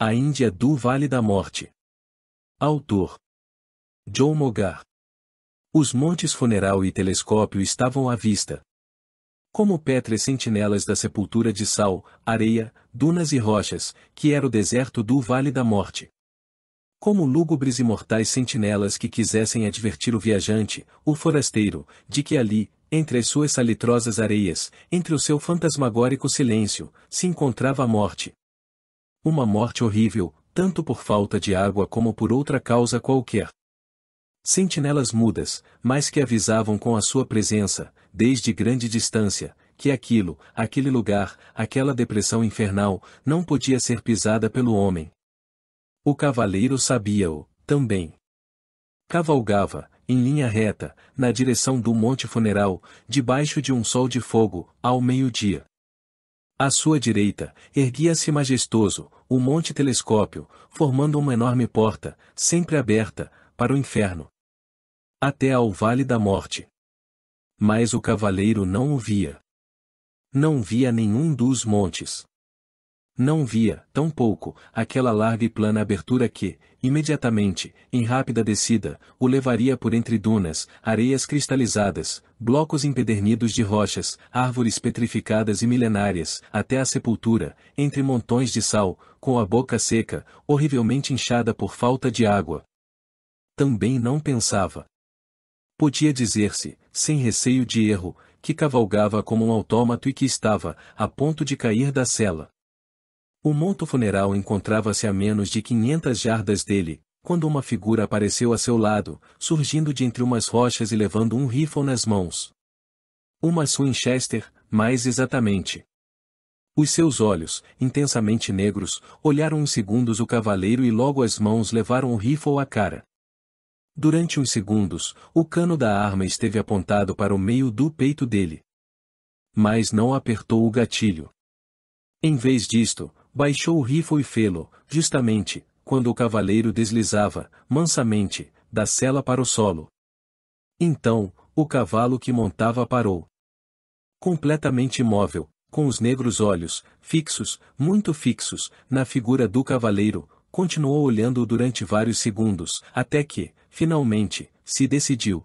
A Índia do Vale da Morte. Autor. Joe Mogar. Os montes funeral e telescópio estavam à vista. Como pétreas sentinelas da sepultura de sal, areia, dunas e rochas, que era o deserto do Vale da Morte. Como lúgubres e mortais sentinelas que quisessem advertir o viajante, o forasteiro, de que ali, entre as suas salitrosas areias, entre o seu fantasmagórico silêncio, se encontrava a morte, uma morte horrível, tanto por falta de água como por outra causa qualquer. Sentinelas mudas, mas que avisavam com a sua presença, desde grande distância, que aquilo, aquele lugar, aquela depressão infernal, não podia ser pisada pelo homem. O cavaleiro sabia-o, também. Cavalgava, em linha reta, na direção do monte funeral, debaixo de um sol de fogo, ao meio-dia. À sua direita, erguia-se majestoso, o monte telescópio, formando uma enorme porta, sempre aberta, para o inferno. Até ao vale da morte. Mas o cavaleiro não o via. Não via nenhum dos montes. Não via, tampouco, aquela larga e plana abertura que, imediatamente, em rápida descida, o levaria por entre dunas, areias cristalizadas, blocos empedernidos de rochas, árvores petrificadas e milenárias, até a sepultura, entre montões de sal, com a boca seca, horrivelmente inchada por falta de água. Também não pensava. Podia dizer-se, sem receio de erro, que cavalgava como um autômato e que estava, a ponto de cair da cela. O monto funeral encontrava-se a menos de 500 jardas dele, quando uma figura apareceu a seu lado, surgindo de entre umas rochas e levando um rifle nas mãos. Uma Winchester, mais exatamente. Os seus olhos, intensamente negros, olharam uns segundos o cavaleiro e logo as mãos levaram o rifle à cara. Durante uns segundos, o cano da arma esteve apontado para o meio do peito dele. Mas não apertou o gatilho. Em vez disto, baixou o rifle e fê-lo, justamente, quando o cavaleiro deslizava, mansamente, da sela para o solo. Então, o cavalo que montava parou. Completamente imóvel, com os negros olhos, fixos, muito fixos, na figura do cavaleiro, continuou olhando-o durante vários segundos, até que, finalmente, se decidiu.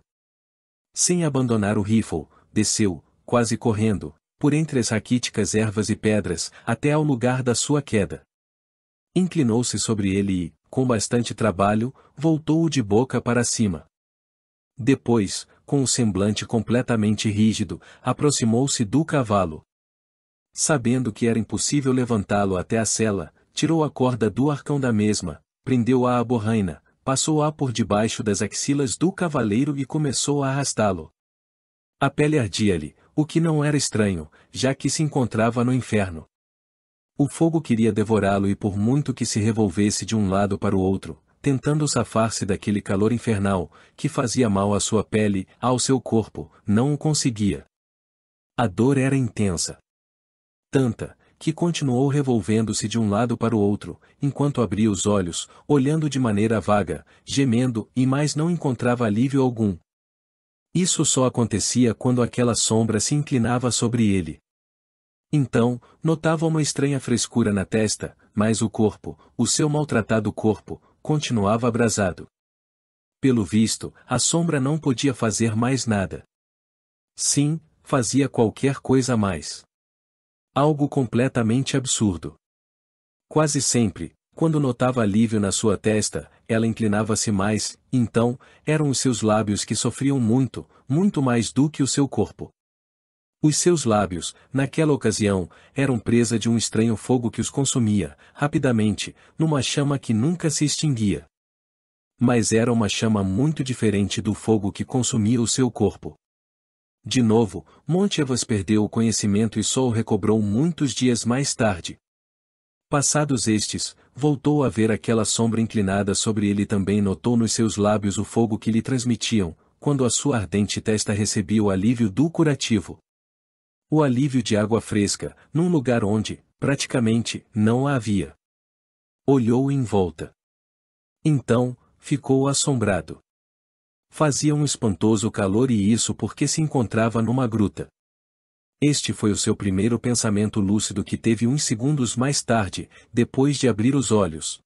Sem abandonar o rifle, desceu, quase correndo por entre as raquíticas ervas e pedras, até ao lugar da sua queda. Inclinou-se sobre ele e, com bastante trabalho, voltou-o de boca para cima. Depois, com o semblante completamente rígido, aproximou-se do cavalo. Sabendo que era impossível levantá-lo até a cela, tirou a corda do arcão da mesma, prendeu-a à borraina, passou-a por debaixo das axilas do cavaleiro e começou a arrastá-lo. A pele ardia-lhe, o que não era estranho, já que se encontrava no inferno. O fogo queria devorá-lo e por muito que se revolvesse de um lado para o outro, tentando safar-se daquele calor infernal, que fazia mal à sua pele, ao seu corpo, não o conseguia. A dor era intensa. Tanta, que continuou revolvendo-se de um lado para o outro, enquanto abria os olhos, olhando de maneira vaga, gemendo, e mais não encontrava alívio algum, isso só acontecia quando aquela sombra se inclinava sobre ele. Então, notava uma estranha frescura na testa, mas o corpo, o seu maltratado corpo, continuava abrasado. Pelo visto, a sombra não podia fazer mais nada. Sim, fazia qualquer coisa a mais. Algo completamente absurdo. Quase sempre, quando notava alívio na sua testa, ela inclinava-se mais, então, eram os seus lábios que sofriam muito, muito mais do que o seu corpo. Os seus lábios, naquela ocasião, eram presa de um estranho fogo que os consumia, rapidamente, numa chama que nunca se extinguia. Mas era uma chama muito diferente do fogo que consumia o seu corpo. De novo, Montevas perdeu o conhecimento e só o recobrou muitos dias mais tarde. Passados estes, Voltou a ver aquela sombra inclinada sobre ele e também notou nos seus lábios o fogo que lhe transmitiam, quando a sua ardente testa recebia o alívio do curativo. O alívio de água fresca, num lugar onde, praticamente, não a havia. Olhou em volta. Então, ficou assombrado. Fazia um espantoso calor e isso porque se encontrava numa gruta. Este foi o seu primeiro pensamento lúcido que teve uns segundos mais tarde, depois de abrir os olhos.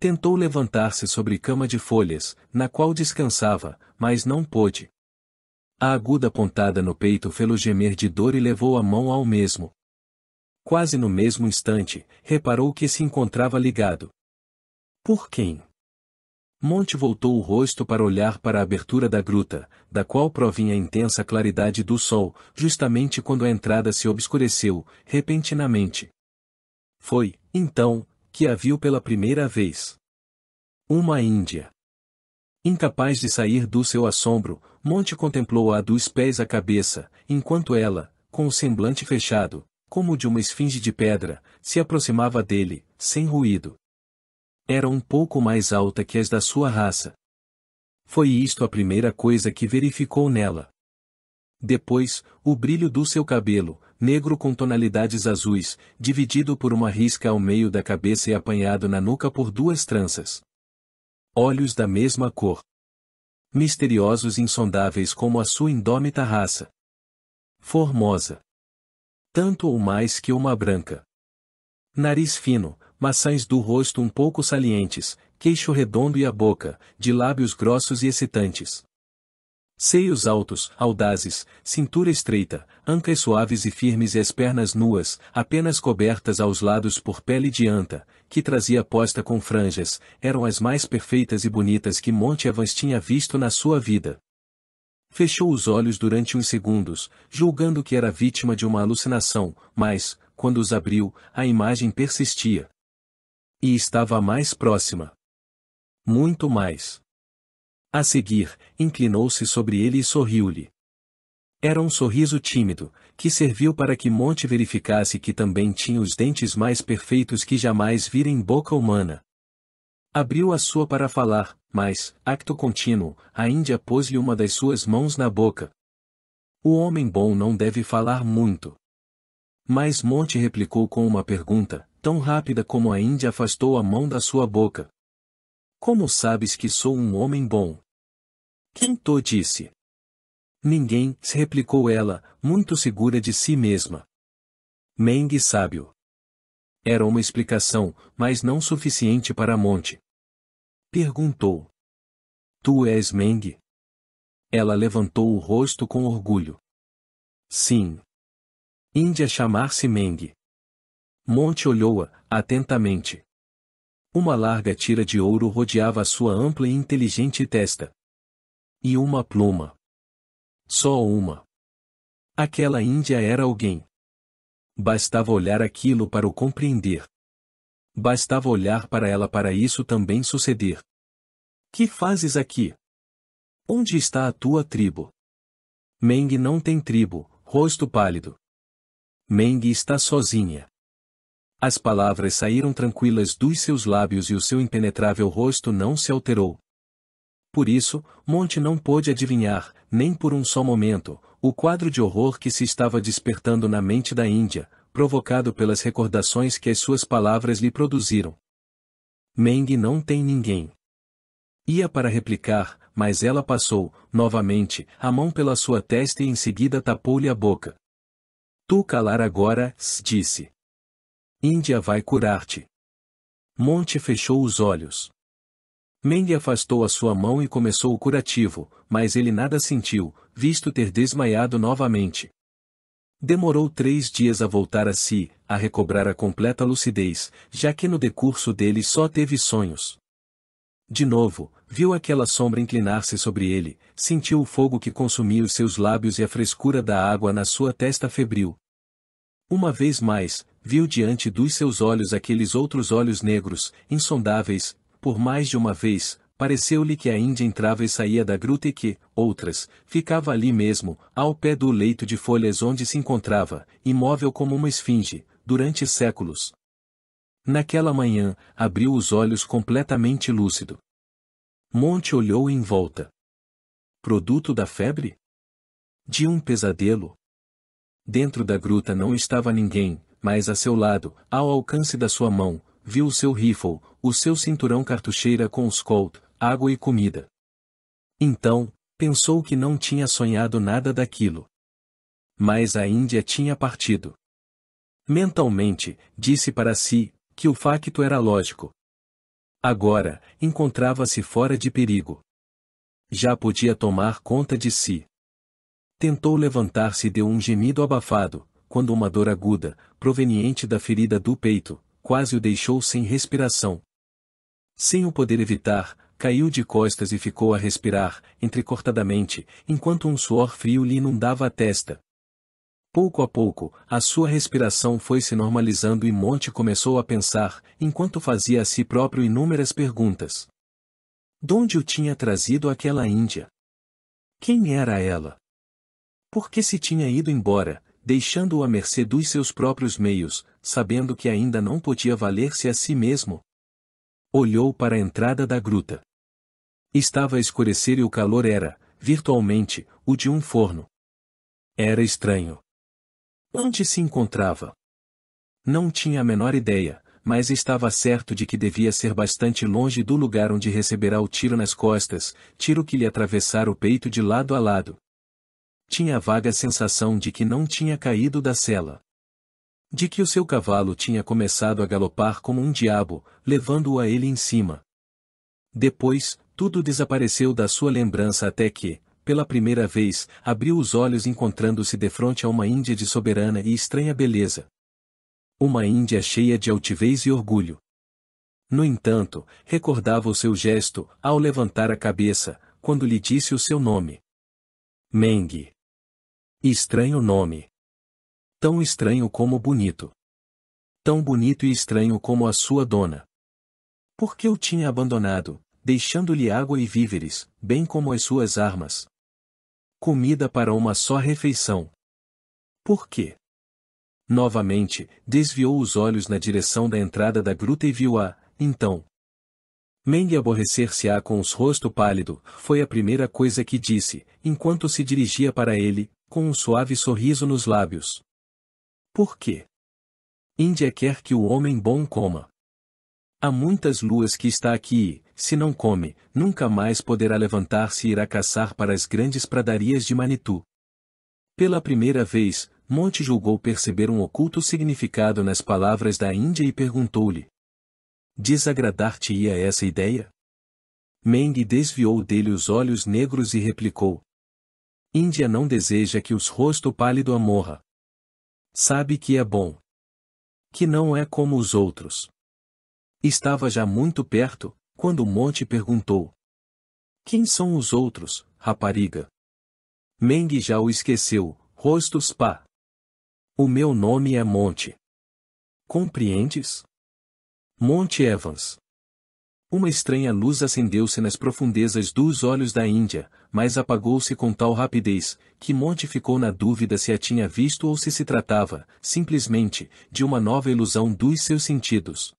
Tentou levantar-se sobre cama de folhas, na qual descansava, mas não pôde. A aguda pontada no peito fê-lo gemer de dor e levou a mão ao mesmo. Quase no mesmo instante, reparou que se encontrava ligado. Por quem? Monte voltou o rosto para olhar para a abertura da gruta, da qual provinha a intensa claridade do sol, justamente quando a entrada se obscureceu, repentinamente. Foi, então, que a viu pela primeira vez. Uma Índia. Incapaz de sair do seu assombro, Monte contemplou-a dos pés à cabeça, enquanto ela, com o semblante fechado, como de uma esfinge de pedra, se aproximava dele, sem ruído. Era um pouco mais alta que as da sua raça. Foi isto a primeira coisa que verificou nela. Depois, o brilho do seu cabelo, negro com tonalidades azuis, dividido por uma risca ao meio da cabeça e apanhado na nuca por duas tranças. Olhos da mesma cor. Misteriosos e insondáveis como a sua indómita raça. Formosa. Tanto ou mais que uma branca. Nariz fino, maçãs do rosto um pouco salientes, queixo redondo e a boca, de lábios grossos e excitantes. Seios altos, audazes, cintura estreita, ancas suaves e firmes e as pernas nuas, apenas cobertas aos lados por pele de anta, que trazia posta com franjas, eram as mais perfeitas e bonitas que Monte Evans tinha visto na sua vida. Fechou os olhos durante uns segundos, julgando que era vítima de uma alucinação, mas, quando os abriu, a imagem persistia, e estava mais próxima. Muito mais. A seguir, inclinou-se sobre ele e sorriu-lhe. Era um sorriso tímido, que serviu para que Monte verificasse que também tinha os dentes mais perfeitos que jamais vira em boca humana. Abriu a sua para falar, mas, acto contínuo, a Índia pôs-lhe uma das suas mãos na boca. O homem bom não deve falar muito. Mas Monte replicou com uma pergunta, tão rápida como a Índia afastou a mão da sua boca. Como sabes que sou um homem bom? Quinto disse. Ninguém, replicou ela, muito segura de si mesma. Meng sábio. Era uma explicação, mas não suficiente para Monte. Perguntou. Tu és Meng? Ela levantou o rosto com orgulho. Sim. Índia chamar-se Meng. Monte olhou-a, atentamente. Uma larga tira de ouro rodeava a sua ampla e inteligente testa. E uma pluma. Só uma. Aquela Índia era alguém. Bastava olhar aquilo para o compreender. Bastava olhar para ela para isso também suceder. Que fazes aqui? Onde está a tua tribo? Meng não tem tribo, rosto pálido. Meng está sozinha. As palavras saíram tranquilas dos seus lábios e o seu impenetrável rosto não se alterou. Por isso, Monte não pôde adivinhar, nem por um só momento, o quadro de horror que se estava despertando na mente da Índia, provocado pelas recordações que as suas palavras lhe produziram. Meng não tem ninguém. Ia para replicar, mas ela passou, novamente, a mão pela sua testa e em seguida tapou-lhe a boca. Tu calar agora, disse. Índia vai curar-te. Monte fechou os olhos. Meng afastou a sua mão e começou o curativo, mas ele nada sentiu, visto ter desmaiado novamente. Demorou três dias a voltar a si, a recobrar a completa lucidez, já que no decurso dele só teve sonhos. De novo, viu aquela sombra inclinar-se sobre ele, sentiu o fogo que consumia os seus lábios e a frescura da água na sua testa febril. Uma vez mais, viu diante dos seus olhos aqueles outros olhos negros, insondáveis, por mais de uma vez, pareceu-lhe que a Índia entrava e saía da gruta e que, outras, ficava ali mesmo, ao pé do leito de folhas onde se encontrava, imóvel como uma esfinge, durante séculos. Naquela manhã, abriu os olhos completamente lúcido. Monte olhou em volta. Produto da febre? De um pesadelo? Dentro da gruta não estava ninguém, mas a seu lado, ao alcance da sua mão, viu o seu rifle, o seu cinturão cartucheira com os colt, água e comida. Então, pensou que não tinha sonhado nada daquilo. Mas a Índia tinha partido. Mentalmente, disse para si, que o facto era lógico. Agora, encontrava-se fora de perigo. Já podia tomar conta de si. Tentou levantar-se e deu um gemido abafado, quando uma dor aguda, proveniente da ferida do peito, quase o deixou sem respiração. Sem o poder evitar, caiu de costas e ficou a respirar, entrecortadamente, enquanto um suor frio lhe inundava a testa. Pouco a pouco, a sua respiração foi se normalizando e Monte começou a pensar, enquanto fazia a si próprio inúmeras perguntas. Donde o tinha trazido aquela Índia? Quem era ela? Por que se tinha ido embora, deixando-o à mercê dos seus próprios meios, sabendo que ainda não podia valer-se a si mesmo? Olhou para a entrada da gruta. Estava a escurecer e o calor era, virtualmente, o de um forno. Era estranho. Onde se encontrava? Não tinha a menor ideia, mas estava certo de que devia ser bastante longe do lugar onde receberá o tiro nas costas, tiro que lhe atravessara o peito de lado a lado, tinha a vaga sensação de que não tinha caído da cela. De que o seu cavalo tinha começado a galopar como um diabo, levando-o a ele em cima. Depois, tudo desapareceu da sua lembrança até que, pela primeira vez, abriu os olhos encontrando-se defronte a uma Índia de soberana e estranha beleza. Uma Índia cheia de altivez e orgulho. No entanto, recordava o seu gesto, ao levantar a cabeça, quando lhe disse o seu nome. Meng. Estranho nome. Tão estranho como bonito. Tão bonito e estranho como a sua dona. Porque eu tinha abandonado, deixando-lhe água e víveres, bem como as suas armas. Comida para uma só refeição. Por quê? Novamente, desviou os olhos na direção da entrada da gruta e viu-a, então. Meng aborrecer-se-á com os rosto pálido, foi a primeira coisa que disse, enquanto se dirigia para ele, com um suave sorriso nos lábios. Por quê? Índia quer que o homem bom coma. Há muitas luas que está aqui, e, se não come, nunca mais poderá levantar-se e irá caçar para as grandes pradarias de Manitu. Pela primeira vez, Monte julgou perceber um oculto significado nas palavras da Índia e perguntou-lhe. Desagradar-te-ia essa ideia? Meng desviou dele os olhos negros e replicou. Índia não deseja que os rosto pálido a morra. Sabe que é bom. Que não é como os outros. Estava já muito perto, quando o monte perguntou. Quem são os outros, rapariga? Meng já o esqueceu, rostos pá. O meu nome é Monte. Compreendes? Monte Evans. Uma estranha luz acendeu-se nas profundezas dos olhos da Índia, mas apagou-se com tal rapidez, que Monte ficou na dúvida se a tinha visto ou se se tratava, simplesmente, de uma nova ilusão dos seus sentidos.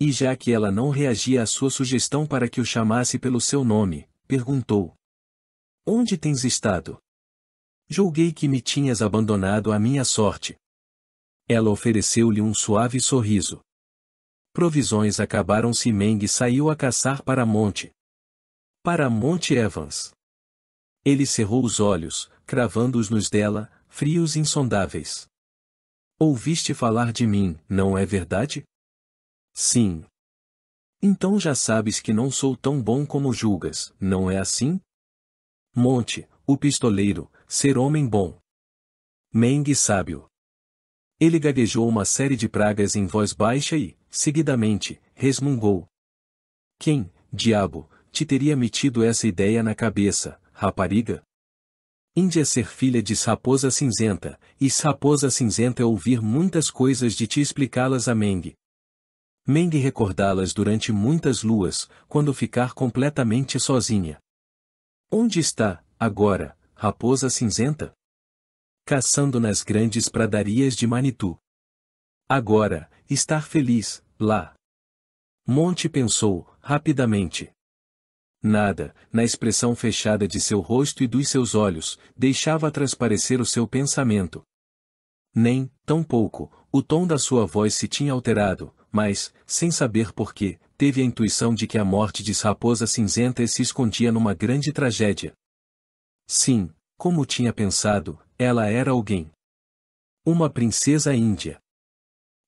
E já que ela não reagia à sua sugestão para que o chamasse pelo seu nome, perguntou: Onde tens estado? Julguei que me tinhas abandonado à minha sorte. Ela ofereceu-lhe um suave sorriso. Provisões acabaram-se e Meng saiu a caçar para monte, para Monte Evans. Ele cerrou os olhos, cravando-os nos dela, frios e insondáveis. Ouviste falar de mim, não é verdade? Sim. Então já sabes que não sou tão bom como julgas, não é assim? Monte, o pistoleiro, ser homem bom. Meng sábio. Ele gaguejou uma série de pragas em voz baixa e, seguidamente, resmungou. Quem, diabo, te teria metido essa ideia na cabeça, rapariga? Índia é ser filha de Raposa Cinzenta, e Raposa Cinzenta é ouvir muitas coisas de te explicá-las a Meng. Meng recordá-las durante muitas luas, quando ficar completamente sozinha. Onde está, agora, Raposa Cinzenta? Caçando nas grandes pradarias de Manitu. Agora, estar feliz, lá. Monte pensou, rapidamente nada, na expressão fechada de seu rosto e dos seus olhos, deixava transparecer o seu pensamento. Nem, tampouco, o tom da sua voz se tinha alterado, mas, sem saber porquê, teve a intuição de que a morte de Raposa Cinzenta se escondia numa grande tragédia. Sim, como tinha pensado, ela era alguém. Uma princesa índia.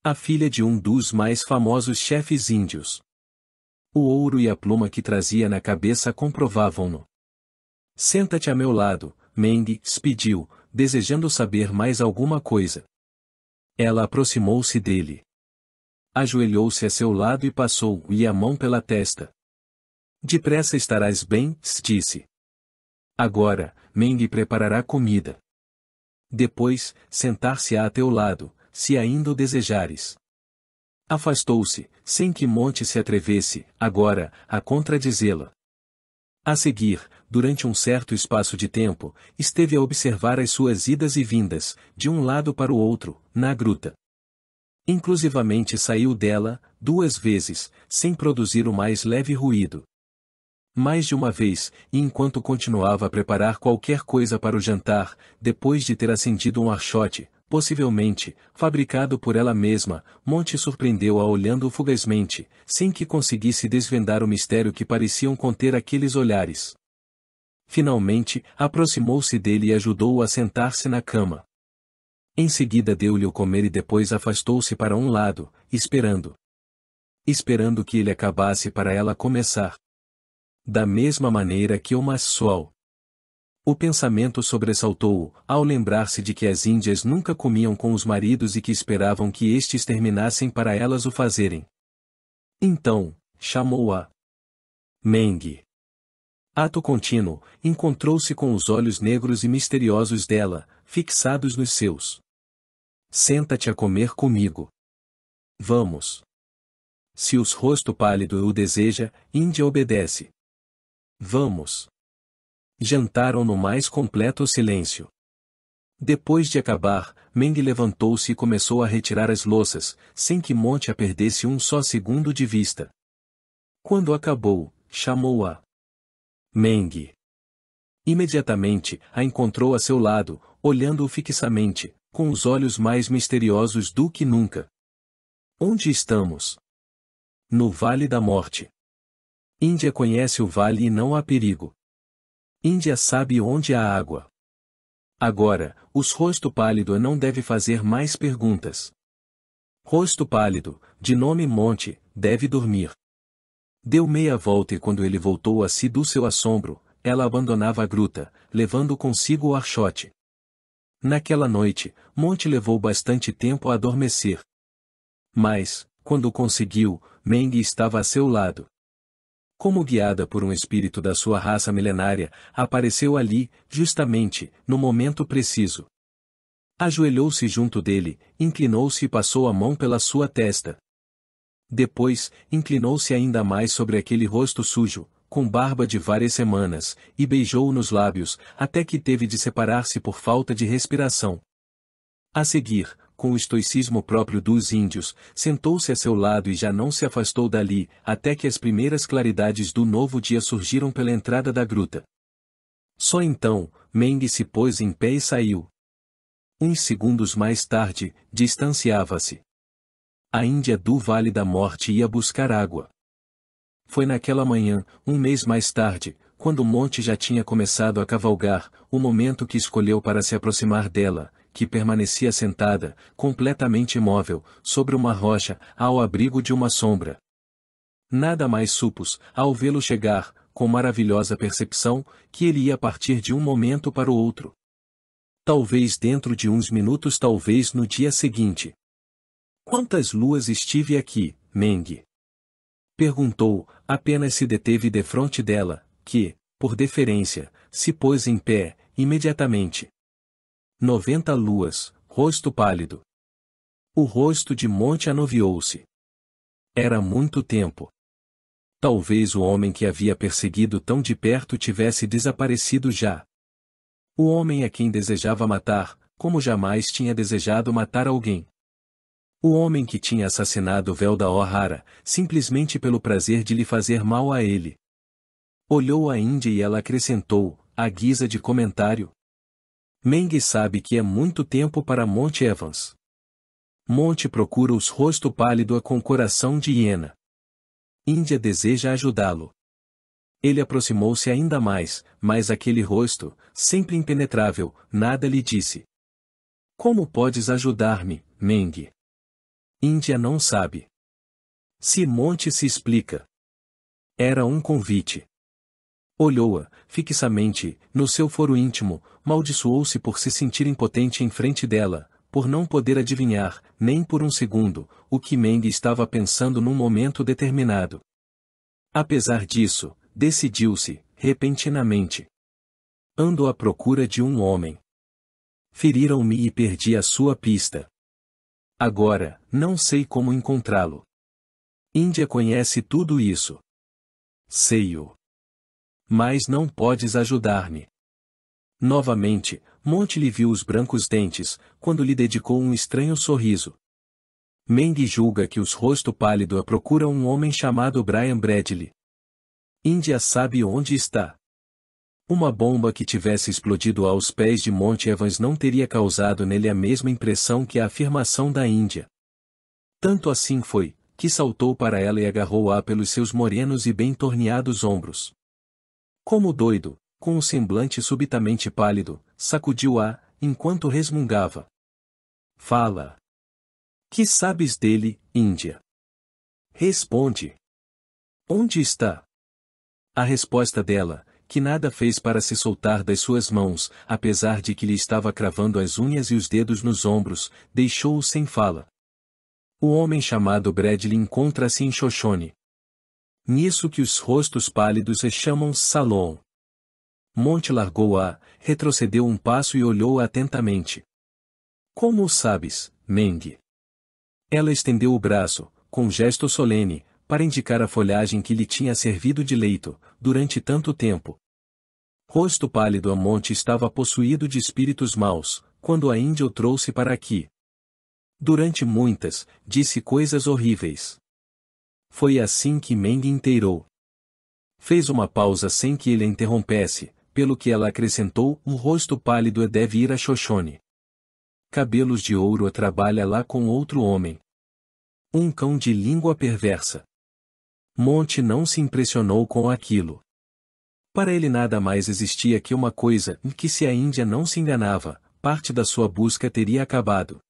A filha de um dos mais famosos chefes índios. O ouro e a pluma que trazia na cabeça comprovavam-no. Senta-te a meu lado, Meng, pediu, desejando saber mais alguma coisa. Ela aproximou-se dele. Ajoelhou-se a seu lado e passou-lhe a mão pela testa. Depressa estarás bem, disse. Agora, Meng preparará comida. Depois, sentar-se-á a teu lado, se ainda o desejares. Afastou-se, sem que Monte se atrevesse, agora, a contradizê-la. A seguir, durante um certo espaço de tempo, esteve a observar as suas idas e vindas, de um lado para o outro, na gruta. Inclusivamente saiu dela, duas vezes, sem produzir o mais leve ruído. Mais de uma vez, e enquanto continuava a preparar qualquer coisa para o jantar, depois de ter acendido um archote, possivelmente, fabricado por ela mesma, Monte surpreendeu-a olhando fugazmente, sem que conseguisse desvendar o mistério que pareciam conter aqueles olhares. Finalmente, aproximou-se dele e ajudou-o a sentar-se na cama. Em seguida deu-lhe o comer e depois afastou-se para um lado, esperando. Esperando que ele acabasse para ela começar. Da mesma maneira que o Massual. O pensamento sobressaltou-o, ao lembrar-se de que as índias nunca comiam com os maridos e que esperavam que estes terminassem para elas o fazerem. Então, chamou-a. Meng. Ato contínuo, encontrou-se com os olhos negros e misteriosos dela, fixados nos seus. Senta-te a comer comigo. Vamos. Se os rosto pálido o deseja, Índia obedece. Vamos. Jantaram no mais completo silêncio. Depois de acabar, Meng levantou-se e começou a retirar as louças, sem que Monte a perdesse um só segundo de vista. Quando acabou, chamou-a. Meng. Imediatamente, a encontrou a seu lado, olhando-o fixamente, com os olhos mais misteriosos do que nunca. Onde estamos? No Vale da Morte. Índia conhece o vale e não há perigo. Índia sabe onde há água. Agora, os rosto pálido não deve fazer mais perguntas. Rosto pálido, de nome Monte, deve dormir. Deu meia volta e quando ele voltou a si do seu assombro, ela abandonava a gruta, levando consigo o archote. Naquela noite, Monte levou bastante tempo a adormecer. Mas, quando conseguiu, Meng estava a seu lado como guiada por um espírito da sua raça milenária, apareceu ali, justamente, no momento preciso. Ajoelhou-se junto dele, inclinou-se e passou a mão pela sua testa. Depois, inclinou-se ainda mais sobre aquele rosto sujo, com barba de várias semanas, e beijou-o nos lábios, até que teve de separar-se por falta de respiração. A seguir, com o estoicismo próprio dos índios, sentou-se a seu lado e já não se afastou dali, até que as primeiras claridades do novo dia surgiram pela entrada da gruta. Só então, Meng se pôs em pé e saiu. Uns segundos mais tarde, distanciava-se. A Índia do Vale da Morte ia buscar água. Foi naquela manhã, um mês mais tarde, quando o monte já tinha começado a cavalgar, o momento que escolheu para se aproximar dela, que permanecia sentada, completamente imóvel, sobre uma rocha, ao abrigo de uma sombra. Nada mais supus, ao vê-lo chegar, com maravilhosa percepção, que ele ia partir de um momento para o outro. Talvez dentro de uns minutos, talvez no dia seguinte. Quantas luas estive aqui, Meng? Perguntou, apenas se deteve defronte dela, que, por deferência, se pôs em pé, imediatamente. Noventa luas, rosto pálido. O rosto de Monte anoviou-se. Era muito tempo. Talvez o homem que havia perseguido tão de perto tivesse desaparecido já. O homem a quem desejava matar, como jamais tinha desejado matar alguém. O homem que tinha assassinado da O'Hara, simplesmente pelo prazer de lhe fazer mal a ele. Olhou a Índia e ela acrescentou, à guisa de comentário. Meng sabe que é muito tempo para Monte Evans. Monte procura os rosto pálido com coração de hiena. Índia deseja ajudá-lo. Ele aproximou-se ainda mais, mas aquele rosto, sempre impenetrável, nada lhe disse. Como podes ajudar-me, Meng? Índia não sabe. Se Monte se explica. Era um convite. Olhou-a, fixamente, no seu foro íntimo, maldiçoou-se por se sentir impotente em frente dela, por não poder adivinhar, nem por um segundo, o que Meng estava pensando num momento determinado. Apesar disso, decidiu-se, repentinamente. Ando à procura de um homem. Feriram-me e perdi a sua pista. Agora, não sei como encontrá-lo. Índia conhece tudo isso. Sei-o. Mas não podes ajudar-me. Novamente, Monte lhe viu os brancos dentes, quando lhe dedicou um estranho sorriso. Meng julga que os rosto pálido a procura um homem chamado Brian Bradley. Índia sabe onde está. Uma bomba que tivesse explodido aos pés de Monte Evans não teria causado nele a mesma impressão que a afirmação da Índia. Tanto assim foi, que saltou para ela e agarrou-a pelos seus morenos e bem torneados ombros. Como doido, com o semblante subitamente pálido, sacudiu-a, enquanto resmungava. Fala. Que sabes dele, Índia? Responde. Onde está? A resposta dela, que nada fez para se soltar das suas mãos, apesar de que lhe estava cravando as unhas e os dedos nos ombros, deixou-o sem fala. O homem chamado Bradley encontra-se em Xoxone nisso que os rostos pálidos se chamam Salom. Monte largou-a, retrocedeu um passo e olhou atentamente. Como o sabes, Meng? Ela estendeu o braço, com gesto solene, para indicar a folhagem que lhe tinha servido de leito, durante tanto tempo. Rosto pálido a monte estava possuído de espíritos maus, quando a Índia o trouxe para aqui. Durante muitas, disse coisas horríveis. Foi assim que Meng inteirou. Fez uma pausa sem que ele a interrompesse, pelo que ela acrescentou, um rosto pálido é deve ir a Xoxone. Cabelos de ouro trabalha lá com outro homem. Um cão de língua perversa. Monte não se impressionou com aquilo. Para ele nada mais existia que uma coisa em que se a Índia não se enganava, parte da sua busca teria acabado.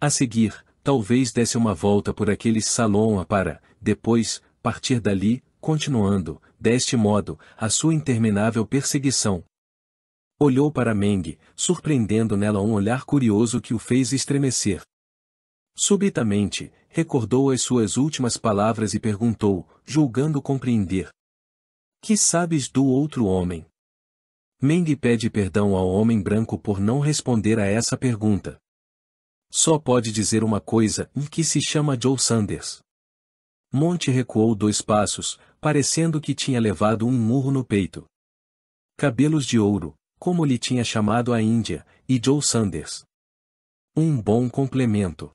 A seguir, talvez desse uma volta por aquele salão para, depois, partir dali, continuando, deste modo, a sua interminável perseguição. Olhou para Meng, surpreendendo nela um olhar curioso que o fez estremecer. Subitamente, recordou as suas últimas palavras e perguntou, julgando compreender. Que sabes do outro homem? Meng pede perdão ao homem branco por não responder a essa pergunta. Só pode dizer uma coisa, que se chama Joe Sanders. Monte recuou dois passos, parecendo que tinha levado um murro no peito. Cabelos de ouro, como lhe tinha chamado a Índia, e Joe Sanders. Um bom complemento.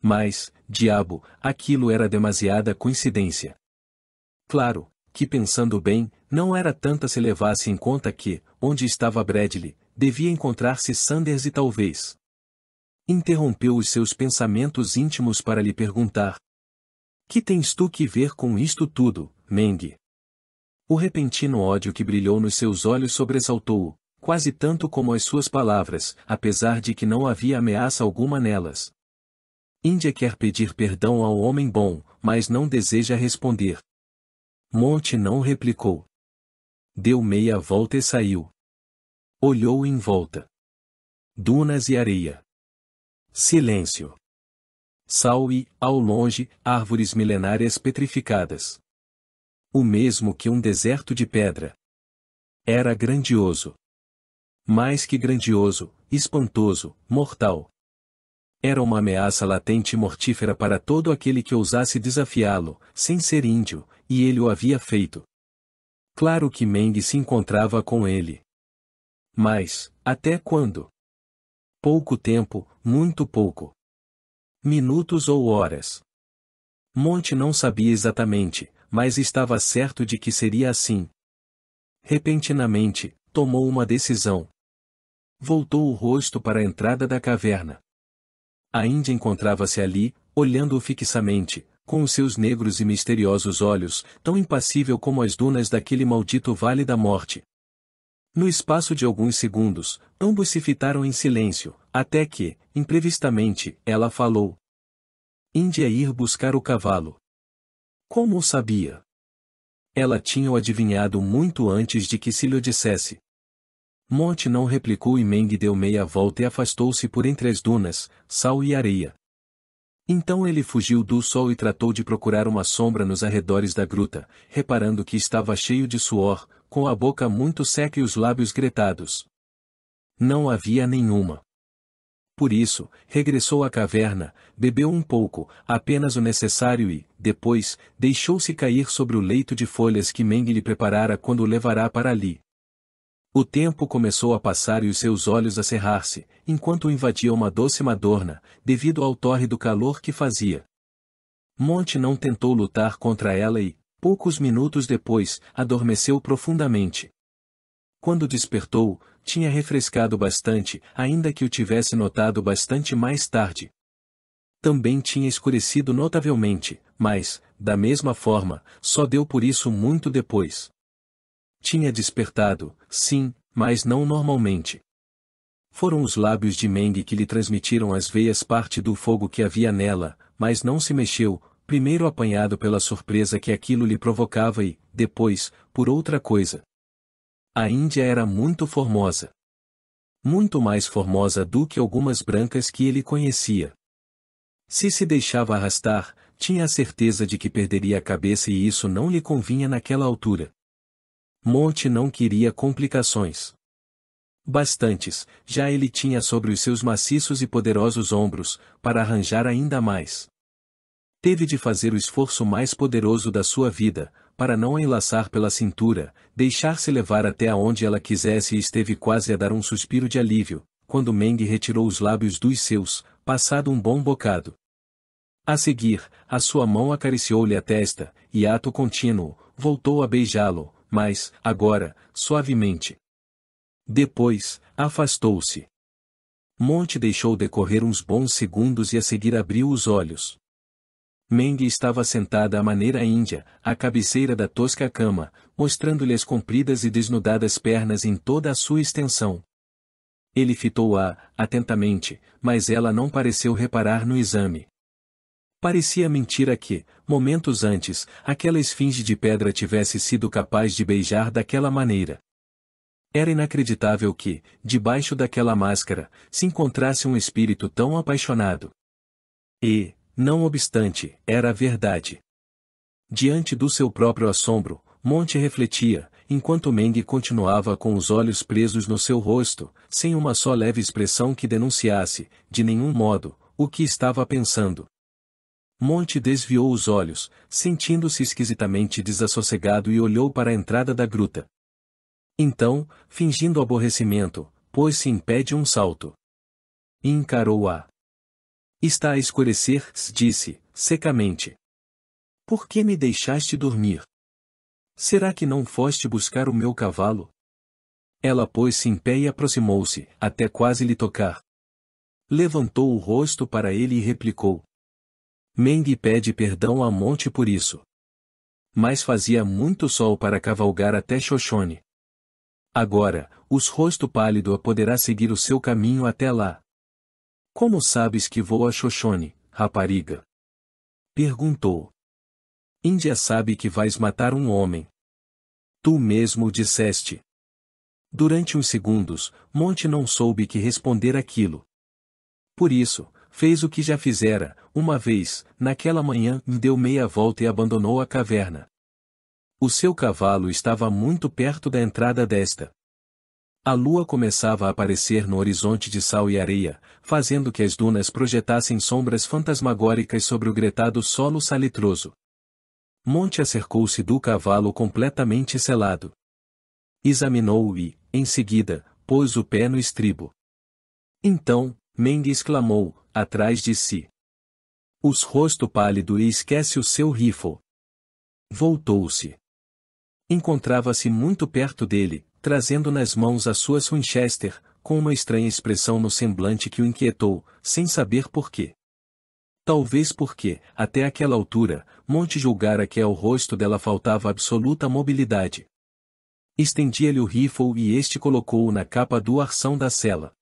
Mas, diabo, aquilo era demasiada coincidência. Claro, que pensando bem, não era tanta se levasse em conta que, onde estava Bradley, devia encontrar-se Sanders e talvez Interrompeu os seus pensamentos íntimos para lhe perguntar. Que tens tu que ver com isto tudo, Meng? O repentino ódio que brilhou nos seus olhos sobressaltou-o, quase tanto como as suas palavras, apesar de que não havia ameaça alguma nelas. Índia quer pedir perdão ao homem bom, mas não deseja responder. Monte não replicou. Deu meia volta e saiu. Olhou em volta. Dunas e areia. Silêncio. Sal e, ao longe, árvores milenárias petrificadas. O mesmo que um deserto de pedra. Era grandioso. Mais que grandioso, espantoso, mortal. Era uma ameaça latente e mortífera para todo aquele que ousasse desafiá-lo, sem ser índio, e ele o havia feito. Claro que Meng se encontrava com ele. Mas, até quando? Pouco tempo, muito pouco. Minutos ou horas. Monte não sabia exatamente, mas estava certo de que seria assim. Repentinamente, tomou uma decisão. Voltou o rosto para a entrada da caverna. A Índia encontrava-se ali, olhando-o fixamente, com os seus negros e misteriosos olhos, tão impassível como as dunas daquele maldito Vale da Morte. No espaço de alguns segundos, ambos se fitaram em silêncio, até que, imprevistamente, ela falou. Índia ir buscar o cavalo. Como o sabia? Ela tinha o adivinhado muito antes de que se lhe dissesse. Monte não replicou e Meng deu meia volta e afastou-se por entre as dunas, sal e areia. Então ele fugiu do sol e tratou de procurar uma sombra nos arredores da gruta, reparando que estava cheio de suor, com a boca muito seca e os lábios gretados. Não havia nenhuma. Por isso, regressou à caverna, bebeu um pouco, apenas o necessário e, depois, deixou-se cair sobre o leito de folhas que Meng lhe preparara quando o levará para ali. O tempo começou a passar e os seus olhos a cerrar-se, enquanto o invadia uma doce madorna, devido ao torre do calor que fazia. Monte não tentou lutar contra ela e, Poucos minutos depois, adormeceu profundamente. Quando despertou, tinha refrescado bastante, ainda que o tivesse notado bastante mais tarde. Também tinha escurecido notavelmente, mas, da mesma forma, só deu por isso muito depois. Tinha despertado, sim, mas não normalmente. Foram os lábios de Meng que lhe transmitiram às veias parte do fogo que havia nela, mas não se mexeu, primeiro apanhado pela surpresa que aquilo lhe provocava e, depois, por outra coisa. A Índia era muito formosa. Muito mais formosa do que algumas brancas que ele conhecia. Se se deixava arrastar, tinha a certeza de que perderia a cabeça e isso não lhe convinha naquela altura. Monte não queria complicações. Bastantes, já ele tinha sobre os seus maciços e poderosos ombros, para arranjar ainda mais teve de fazer o esforço mais poderoso da sua vida, para não enlaçar pela cintura, deixar-se levar até aonde ela quisesse e esteve quase a dar um suspiro de alívio, quando Meng retirou os lábios dos seus, passado um bom bocado. A seguir, a sua mão acariciou-lhe a testa, e ato contínuo, voltou a beijá-lo, mas, agora, suavemente. Depois, afastou-se. Monte deixou decorrer uns bons segundos e a seguir abriu os olhos. Meng estava sentada à maneira índia, à cabeceira da tosca cama, mostrando-lhe as compridas e desnudadas pernas em toda a sua extensão. Ele fitou-a, atentamente, mas ela não pareceu reparar no exame. Parecia mentira que, momentos antes, aquela esfinge de pedra tivesse sido capaz de beijar daquela maneira. Era inacreditável que, debaixo daquela máscara, se encontrasse um espírito tão apaixonado. E, não obstante, era verdade. Diante do seu próprio assombro, Monte refletia, enquanto Meng continuava com os olhos presos no seu rosto, sem uma só leve expressão que denunciasse, de nenhum modo, o que estava pensando. Monte desviou os olhos, sentindo-se esquisitamente desassossegado e olhou para a entrada da gruta. Então, fingindo aborrecimento, pôs-se em pé de um salto. E encarou-a. Está a escurecer, disse, secamente. Por que me deixaste dormir? Será que não foste buscar o meu cavalo? Ela pôs-se em pé e aproximou-se, até quase lhe tocar. Levantou o rosto para ele e replicou. Meng pede perdão a Monte por isso. Mas fazia muito sol para cavalgar até Xoxone. Agora, os rosto pálido a poderá seguir o seu caminho até lá. Como sabes que vou a Xoxone, rapariga? Perguntou. Índia sabe que vais matar um homem. Tu mesmo disseste. Durante uns segundos, Monte não soube que responder aquilo. Por isso, fez o que já fizera, uma vez, naquela manhã, deu meia volta e abandonou a caverna. O seu cavalo estava muito perto da entrada desta. A lua começava a aparecer no horizonte de sal e areia, fazendo que as dunas projetassem sombras fantasmagóricas sobre o gretado solo salitroso. Monte acercou-se do cavalo completamente selado. Examinou-o e, em seguida, pôs o pé no estribo. Então, Meng exclamou, atrás de si. Os rosto pálido e esquece o seu rifle. Voltou-se. Encontrava-se muito perto dele, trazendo nas mãos a sua Winchester, com uma estranha expressão no semblante que o inquietou, sem saber por quê. Talvez porque, até aquela altura, Monte julgara que ao rosto dela faltava absoluta mobilidade. Estendia-lhe o rifle e este colocou-o na capa do arção da cela.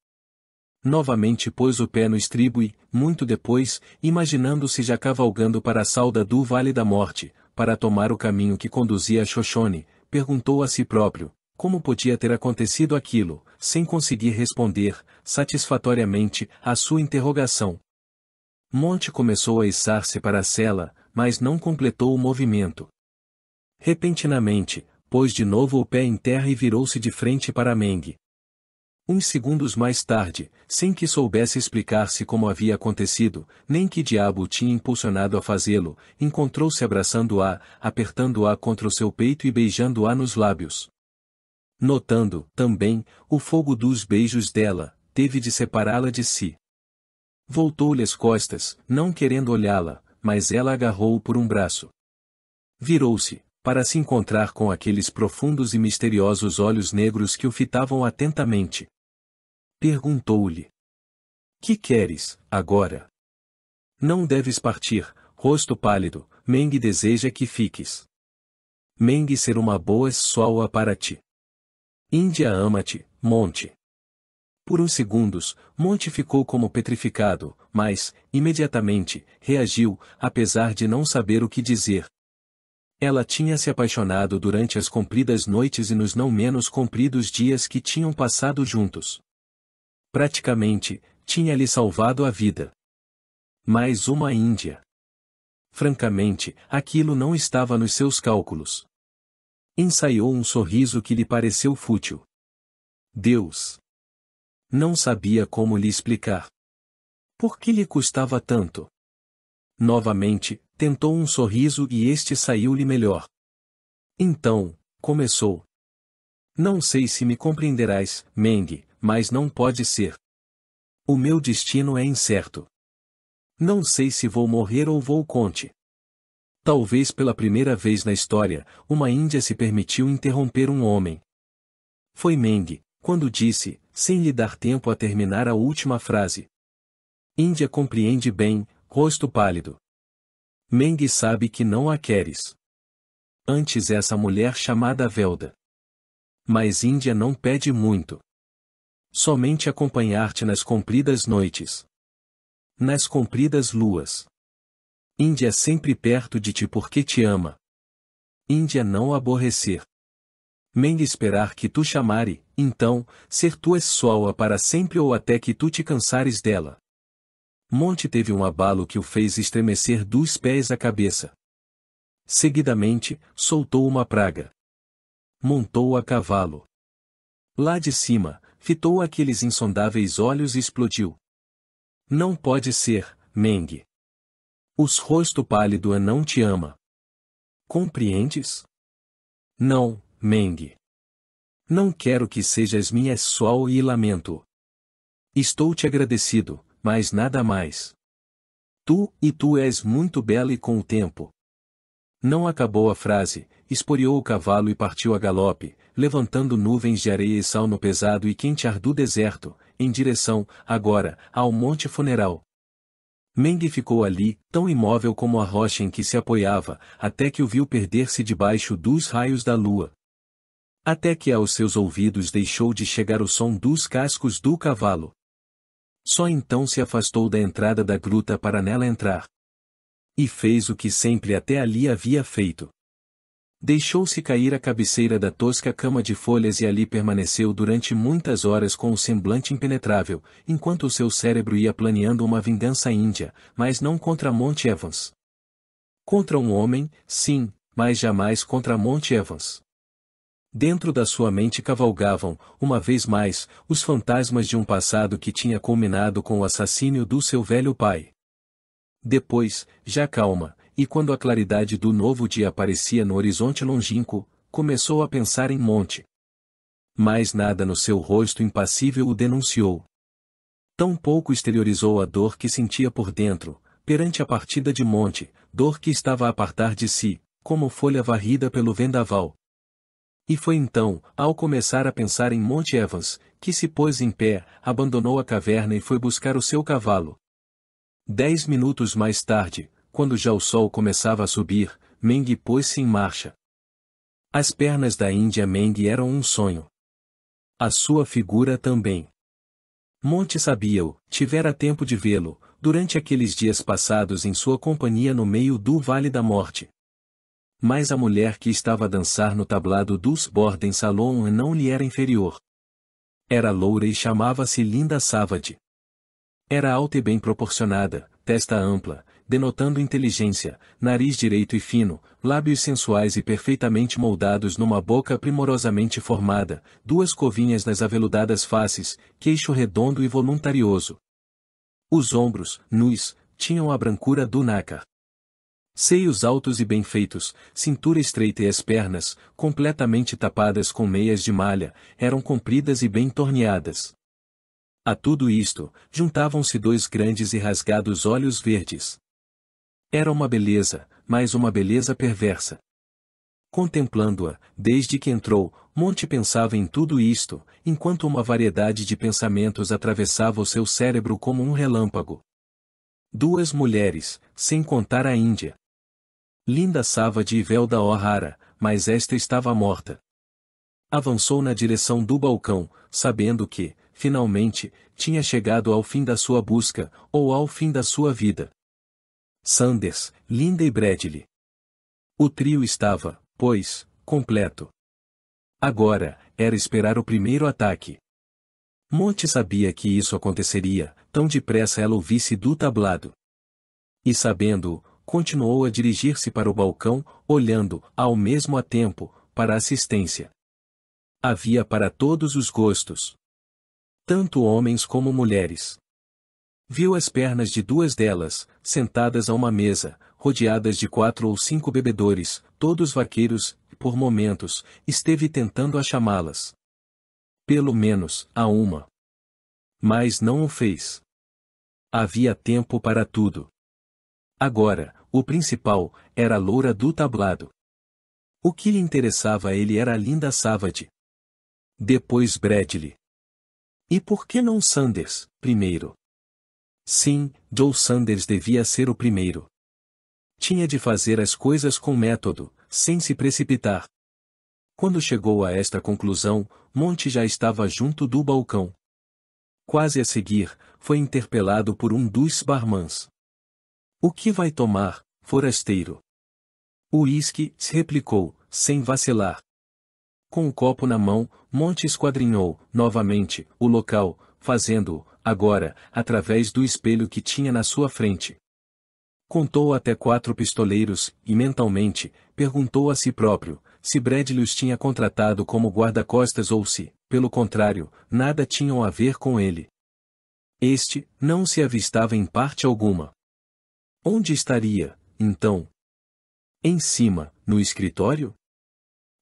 Novamente pôs o pé no estribo e, muito depois, imaginando-se já cavalgando para a salda do Vale da Morte, para tomar o caminho que conduzia a Xoxone, perguntou a si próprio, como podia ter acontecido aquilo, sem conseguir responder, satisfatoriamente, à sua interrogação. Monte começou a içar-se para a cela, mas não completou o movimento. Repentinamente, pôs de novo o pé em terra e virou-se de frente para Meng. Uns segundos mais tarde, sem que soubesse explicar-se como havia acontecido, nem que diabo o tinha impulsionado a fazê-lo, encontrou-se abraçando-a, apertando-a contra o seu peito e beijando-a nos lábios. Notando, também, o fogo dos beijos dela, teve de separá-la de si. Voltou-lhe as costas, não querendo olhá-la, mas ela agarrou-o por um braço. Virou-se, para se encontrar com aqueles profundos e misteriosos olhos negros que o fitavam atentamente. Perguntou-lhe: Que queres, agora? Não deves partir, rosto pálido, Meng deseja que fiques. Meng ser uma boa soa para ti. Índia ama-te, monte. Por uns segundos, Monte ficou como petrificado, mas, imediatamente, reagiu, apesar de não saber o que dizer. Ela tinha se apaixonado durante as compridas noites e nos não menos compridos dias que tinham passado juntos. Praticamente, tinha-lhe salvado a vida. Mais uma Índia. Francamente, aquilo não estava nos seus cálculos ensaiou um sorriso que lhe pareceu fútil. Deus! Não sabia como lhe explicar. Por que lhe custava tanto? Novamente, tentou um sorriso e este saiu-lhe melhor. Então, começou. Não sei se me compreenderás, Meng, mas não pode ser. O meu destino é incerto. Não sei se vou morrer ou vou conte. Talvez pela primeira vez na história, uma Índia se permitiu interromper um homem. Foi Meng, quando disse, sem lhe dar tempo a terminar a última frase. Índia compreende bem, rosto pálido. Meng sabe que não a queres. Antes essa mulher chamada Velda. Mas Índia não pede muito. Somente acompanhar-te nas compridas noites. Nas compridas luas. Índia é sempre perto de ti porque te ama. Índia não aborrecer. Nem esperar que tu chamare, então, ser tua és para sempre ou até que tu te cansares dela. Monte teve um abalo que o fez estremecer dos pés à cabeça. Seguidamente, soltou uma praga. Montou a cavalo. Lá de cima, fitou aqueles insondáveis olhos e explodiu. Não pode ser, Meng. Os rosto pálido é não te ama. Compreendes? Não, Meng. Não quero que sejas minha sol e lamento. Estou te agradecido, mas nada mais. Tu e tu és muito bela e com o tempo. Não acabou a frase, esporeou o cavalo e partiu a galope, levantando nuvens de areia e sal no pesado e quente ar do deserto, em direção, agora, ao monte funeral. Mengue ficou ali, tão imóvel como a rocha em que se apoiava, até que o viu perder-se debaixo dos raios da lua. Até que aos seus ouvidos deixou de chegar o som dos cascos do cavalo. Só então se afastou da entrada da gruta para nela entrar. E fez o que sempre até ali havia feito. Deixou-se cair à cabeceira da tosca cama de folhas e ali permaneceu durante muitas horas com o semblante impenetrável, enquanto o seu cérebro ia planeando uma vingança índia, mas não contra Monte Evans. Contra um homem, sim, mas jamais contra Monte Evans. Dentro da sua mente cavalgavam, uma vez mais, os fantasmas de um passado que tinha culminado com o assassínio do seu velho pai. Depois, já calma, e quando a claridade do novo dia aparecia no horizonte longínquo, começou a pensar em Monte. Mas nada no seu rosto impassível o denunciou. Tão pouco exteriorizou a dor que sentia por dentro, perante a partida de Monte, dor que estava a apartar de si, como folha varrida pelo vendaval. E foi então, ao começar a pensar em Monte Evans, que se pôs em pé, abandonou a caverna e foi buscar o seu cavalo. Dez minutos mais tarde, quando já o sol começava a subir, Meng pôs-se em marcha. As pernas da Índia Meng eram um sonho. A sua figura também. Monte sabia-o, tivera tempo de vê-lo, durante aqueles dias passados em sua companhia no meio do Vale da Morte. Mas a mulher que estava a dançar no tablado dos Borden Salon não lhe era inferior. Era loura e chamava-se Linda Savage. Era alta e bem proporcionada, testa ampla, denotando inteligência, nariz direito e fino, lábios sensuais e perfeitamente moldados numa boca primorosamente formada, duas covinhas nas aveludadas faces, queixo redondo e voluntarioso. Os ombros, nus, tinham a brancura do nácar. Seios altos e bem feitos, cintura estreita e as pernas, completamente tapadas com meias de malha, eram compridas e bem torneadas. A tudo isto, juntavam-se dois grandes e rasgados olhos verdes. Era uma beleza, mas uma beleza perversa. Contemplando-a, desde que entrou, Monte pensava em tudo isto, enquanto uma variedade de pensamentos atravessava o seu cérebro como um relâmpago. Duas mulheres, sem contar a Índia. Linda Sava de Ivelda O'Hara, mas esta estava morta. Avançou na direção do balcão, sabendo que, finalmente, tinha chegado ao fim da sua busca, ou ao fim da sua vida. Sanders, Linda e Bradley. O trio estava, pois, completo. Agora, era esperar o primeiro ataque. Monte sabia que isso aconteceria, tão depressa ela ouvisse do tablado. E sabendo, continuou a dirigir-se para o balcão, olhando, ao mesmo tempo, para a assistência. Havia para todos os gostos. Tanto homens como mulheres. Viu as pernas de duas delas, sentadas a uma mesa, rodeadas de quatro ou cinco bebedores, todos vaqueiros, e por momentos, esteve tentando a chamá-las. Pelo menos, a uma. Mas não o fez. Havia tempo para tudo. Agora, o principal, era a loura do tablado. O que lhe interessava a ele era a linda Savage. Depois Bradley. E por que não Sanders, primeiro? Sim, Joe Sanders devia ser o primeiro. Tinha de fazer as coisas com método, sem se precipitar. Quando chegou a esta conclusão, Monte já estava junto do balcão. Quase a seguir, foi interpelado por um dos barmans. O que vai tomar, forasteiro? O uísque, replicou, sem vacilar. Com o copo na mão, Monte esquadrinhou, novamente, o local, fazendo-o, agora, através do espelho que tinha na sua frente. Contou até quatro pistoleiros, e mentalmente, perguntou a si próprio, se Bradley os tinha contratado como guarda-costas ou se, pelo contrário, nada tinham a ver com ele. Este, não se avistava em parte alguma. Onde estaria, então? Em cima, no escritório?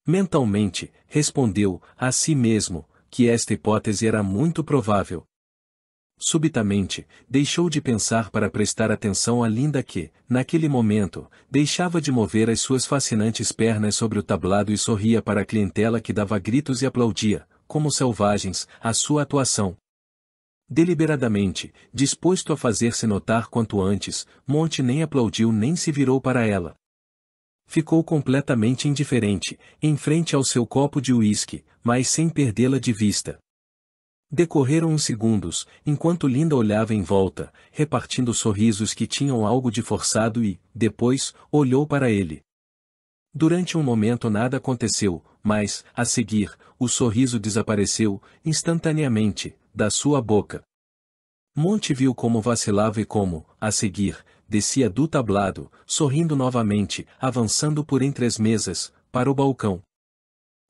Mentalmente, respondeu, a si mesmo, que esta hipótese era muito provável. Subitamente, deixou de pensar para prestar atenção à linda que, naquele momento, deixava de mover as suas fascinantes pernas sobre o tablado e sorria para a clientela que dava gritos e aplaudia, como selvagens, a sua atuação. Deliberadamente, disposto a fazer-se notar quanto antes, Monte nem aplaudiu nem se virou para ela. Ficou completamente indiferente, em frente ao seu copo de uísque, mas sem perdê-la de vista. Decorreram uns segundos, enquanto Linda olhava em volta, repartindo sorrisos que tinham algo de forçado e, depois, olhou para ele. Durante um momento nada aconteceu, mas, a seguir, o sorriso desapareceu, instantaneamente, da sua boca. Monte viu como vacilava e como, a seguir, descia do tablado, sorrindo novamente, avançando por entre as mesas, para o balcão.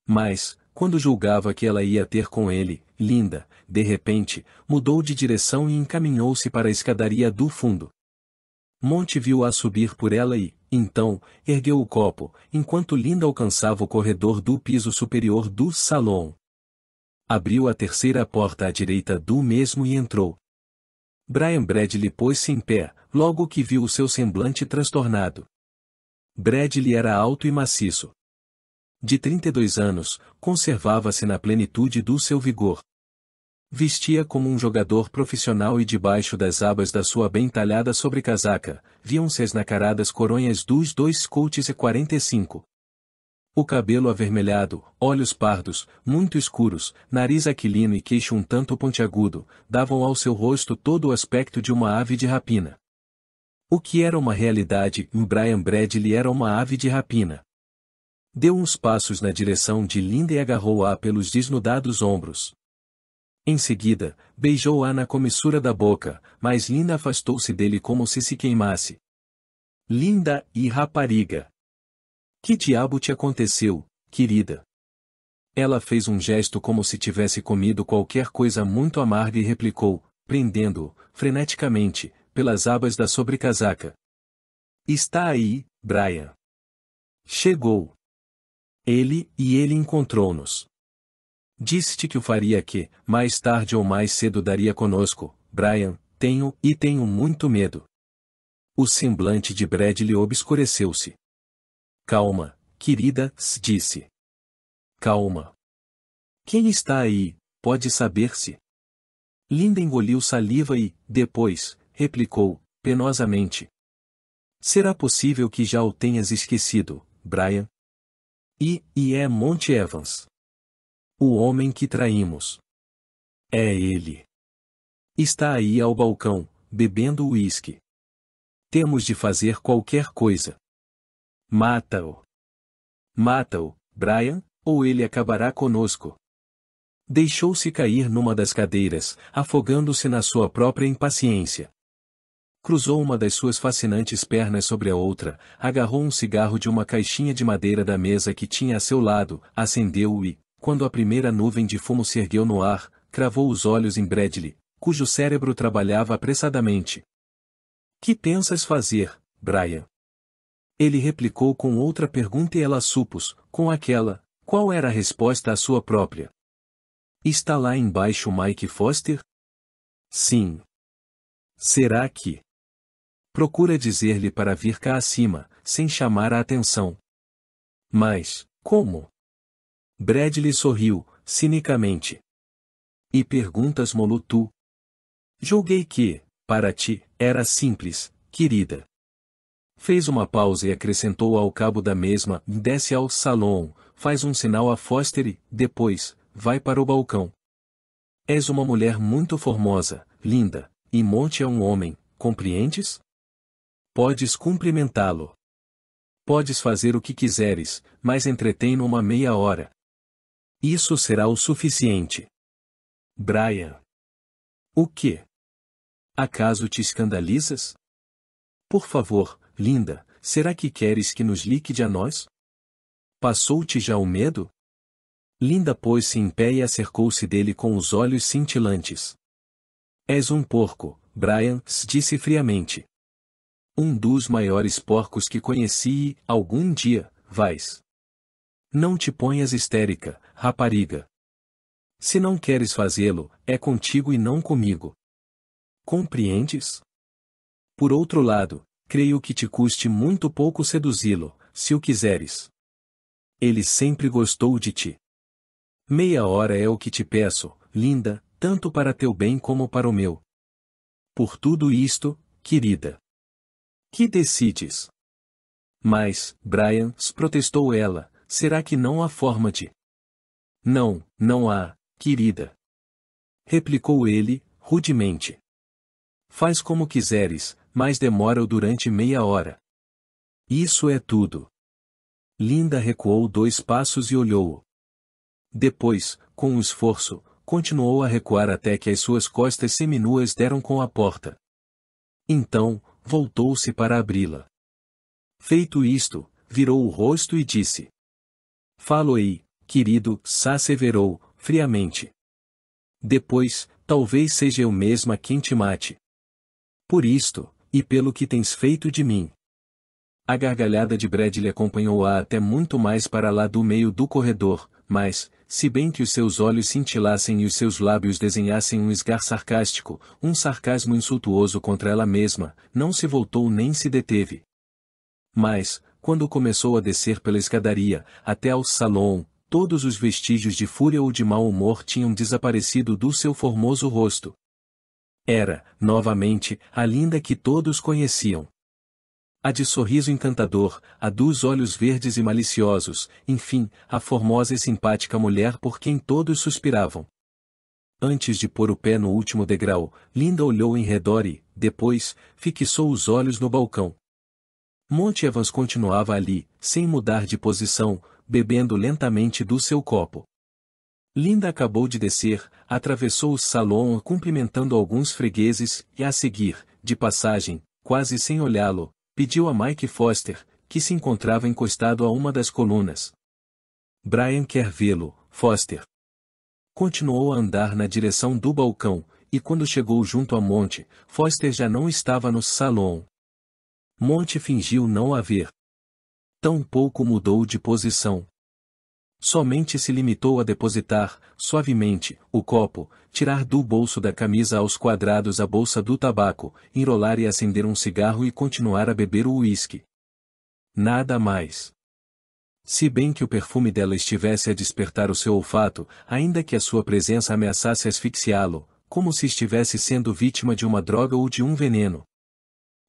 Mas, quando julgava que ela ia ter com ele, linda, de repente, mudou de direção e encaminhou-se para a escadaria do fundo. Monte viu-a subir por ela e, então, ergueu o copo, enquanto Linda alcançava o corredor do piso superior do salão. Abriu a terceira porta à direita do mesmo e entrou. Brian Bradley pôs-se em pé, logo que viu o seu semblante transtornado. Bradley era alto e maciço. De 32 anos, conservava-se na plenitude do seu vigor. Vestia como um jogador profissional e debaixo das abas da sua bem talhada sobrecasaca, viam-se as nacaradas coronhas dos dois coltes e 45. O cabelo avermelhado, olhos pardos, muito escuros, nariz aquilino e queixo um tanto pontiagudo, davam ao seu rosto todo o aspecto de uma ave de rapina. O que era uma realidade, Brian Bradley era uma ave de rapina. Deu uns passos na direção de Linda e agarrou-a pelos desnudados ombros. Em seguida, beijou-a na comissura da boca, mas Linda afastou-se dele como se se queimasse. Linda e rapariga! Que diabo te aconteceu, querida? Ela fez um gesto como se tivesse comido qualquer coisa muito amarga e replicou, prendendo-o, freneticamente, pelas abas da sobrecasaca. Está aí, Brian. Chegou. Ele e ele encontrou-nos. Disse-te que o faria que, mais tarde ou mais cedo daria conosco, Brian, tenho, e tenho muito medo. O semblante de Bradley obscureceu-se. Calma, querida, disse. Calma. Quem está aí, pode saber-se. Linda engoliu saliva e, depois, replicou, penosamente. Será possível que já o tenhas esquecido, Brian? E, e é Monte Evans. O homem que traímos. É ele. Está aí ao balcão, bebendo uísque. Temos de fazer qualquer coisa. Mata-o. Mata-o, Brian, ou ele acabará conosco. Deixou-se cair numa das cadeiras, afogando-se na sua própria impaciência. Cruzou uma das suas fascinantes pernas sobre a outra, agarrou um cigarro de uma caixinha de madeira da mesa que tinha a seu lado, acendeu-o e, quando a primeira nuvem de fumo se ergueu no ar, cravou os olhos em Bradley, cujo cérebro trabalhava apressadamente. Que pensas fazer, Brian? Ele replicou com outra pergunta e ela supus, com aquela, qual era a resposta à sua própria. Está lá embaixo Mike Foster? Sim. Será que? Procura dizer-lhe para vir cá acima, sem chamar a atenção. Mas, como? Bradley sorriu, cinicamente. E perguntas Molotu. Julguei que, para ti, era simples, querida. Fez uma pausa e acrescentou ao cabo da mesma, desce ao salão, faz um sinal a Foster e, depois, vai para o balcão. És uma mulher muito formosa, linda, e Monte é um homem, compreendes? Podes cumprimentá-lo. Podes fazer o que quiseres, mas entretém-no uma meia hora, isso será o suficiente. Brian. O que? Acaso te escandalizas? Por favor, linda, será que queres que nos liquide a nós? Passou-te já o medo? Linda pôs-se em pé e acercou-se dele com os olhos cintilantes. És um porco, Brian, disse friamente. Um dos maiores porcos que conheci e, algum dia, vais. Não te ponhas histérica, rapariga. Se não queres fazê-lo, é contigo e não comigo. Compreendes? Por outro lado, creio que te custe muito pouco seduzi-lo, se o quiseres. Ele sempre gostou de ti. Meia hora é o que te peço, linda, tanto para teu bem como para o meu. Por tudo isto, querida. Que decides? Mas, Brian, protestou ela, será que não há forma de não, não há, querida. Replicou ele, rudemente. Faz como quiseres, mas demora-o durante meia hora. Isso é tudo. Linda recuou dois passos e olhou-o. Depois, com um esforço, continuou a recuar até que as suas costas seminuas deram com a porta. Então, voltou-se para abri-la. Feito isto, virou o rosto e disse: falo aí." querido, Sá severou, friamente. Depois, talvez seja eu mesma quem te mate. Por isto, e pelo que tens feito de mim. A gargalhada de Bradley acompanhou-a até muito mais para lá do meio do corredor, mas, se bem que os seus olhos cintilassem e os seus lábios desenhassem um esgar sarcástico, um sarcasmo insultuoso contra ela mesma, não se voltou nem se deteve. Mas, quando começou a descer pela escadaria, até ao salão, todos os vestígios de fúria ou de mau humor tinham desaparecido do seu formoso rosto. Era, novamente, a linda que todos conheciam. A de sorriso encantador, a dos olhos verdes e maliciosos, enfim, a formosa e simpática mulher por quem todos suspiravam. Antes de pôr o pé no último degrau, Linda olhou em redor e, depois, fixou os olhos no balcão. Monte Evans continuava ali, sem mudar de posição, bebendo lentamente do seu copo. Linda acabou de descer, atravessou o salão cumprimentando alguns fregueses, e a seguir, de passagem, quase sem olhá-lo, pediu a Mike Foster, que se encontrava encostado a uma das colunas. Brian quer vê-lo, Foster. Continuou a andar na direção do balcão, e quando chegou junto a Monte, Foster já não estava no salão. Monte fingiu não a ver tão pouco mudou de posição. Somente se limitou a depositar, suavemente, o copo, tirar do bolso da camisa aos quadrados a bolsa do tabaco, enrolar e acender um cigarro e continuar a beber o uísque. Nada mais. Se bem que o perfume dela estivesse a despertar o seu olfato, ainda que a sua presença ameaçasse asfixiá-lo, como se estivesse sendo vítima de uma droga ou de um veneno.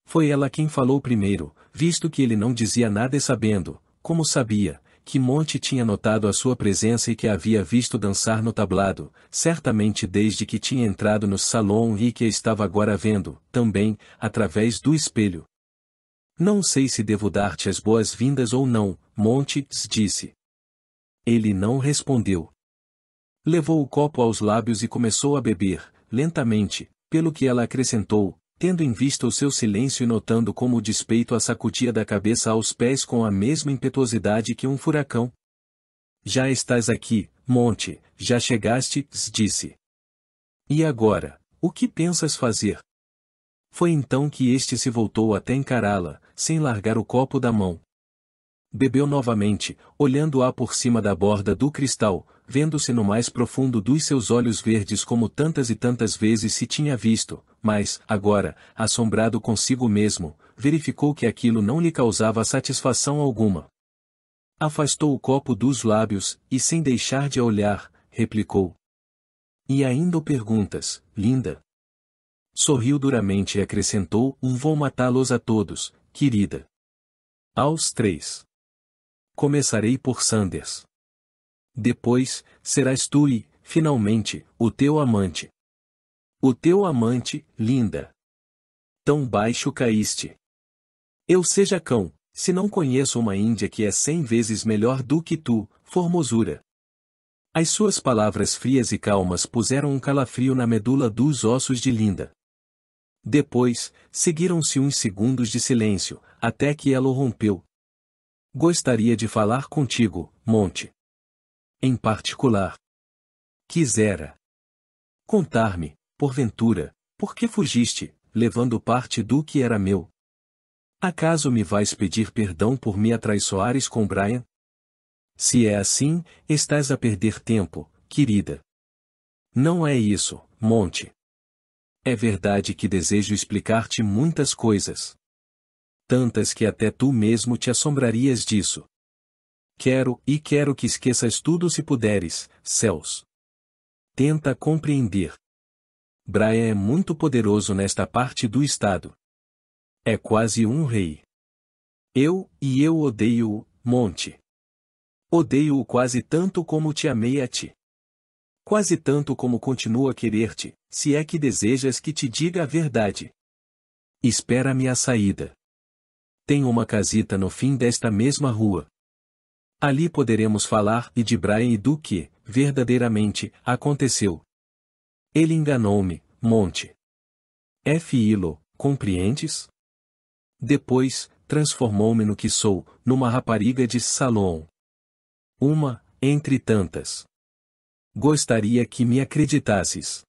Foi ela quem falou primeiro, visto que ele não dizia nada e sabendo, como sabia, que Monte tinha notado a sua presença e que a havia visto dançar no tablado, certamente desde que tinha entrado no salão e que a estava agora vendo, também, através do espelho. Não sei se devo dar-te as boas-vindas ou não, Monte, disse. Ele não respondeu. Levou o copo aos lábios e começou a beber, lentamente, pelo que ela acrescentou, tendo em vista o seu silêncio e notando como o despeito a sacudia da cabeça aos pés com a mesma impetuosidade que um furacão. Já estás aqui, monte, já chegaste, disse. E agora, o que pensas fazer? Foi então que este se voltou até encará-la, sem largar o copo da mão. Bebeu novamente, olhando-a por cima da borda do cristal, vendo-se no mais profundo dos seus olhos verdes como tantas e tantas vezes se tinha visto, mas, agora, assombrado consigo mesmo, verificou que aquilo não lhe causava satisfação alguma. Afastou o copo dos lábios, e sem deixar de olhar, replicou. E ainda o perguntas, linda? Sorriu duramente e acrescentou, um vou matá-los a todos, querida. Aos três. Começarei por Sanders. Depois, serás tu e, finalmente, o teu amante. O teu amante, linda. Tão baixo caíste. Eu seja cão, se não conheço uma Índia que é cem vezes melhor do que tu, formosura. As suas palavras frias e calmas puseram um calafrio na medula dos ossos de Linda. Depois, seguiram-se uns segundos de silêncio, até que ela o rompeu. Gostaria de falar contigo, Monte. Em particular. Quisera. Contar-me. Porventura, por que fugiste, levando parte do que era meu? Acaso me vais pedir perdão por me atraiçoares com Brian? Se é assim, estás a perder tempo, querida. Não é isso, Monte. É verdade que desejo explicar-te muitas coisas. Tantas que até tu mesmo te assombrarias disso. Quero e quero que esqueças tudo se puderes, céus. Tenta compreender. Braia é muito poderoso nesta parte do estado. É quase um rei. Eu, e eu odeio-o, monte. Odeio-o quase tanto como te amei a ti. Quase tanto como continuo a querer-te, se é que desejas que te diga a verdade. Espera-me a saída. Tenho uma casita no fim desta mesma rua. Ali poderemos falar e de Brian e do que, verdadeiramente, aconteceu. Ele enganou-me, monte. F. Ilo, compreendes? Depois, transformou-me no que sou, numa rapariga de Salom. Uma, entre tantas. Gostaria que me acreditasses.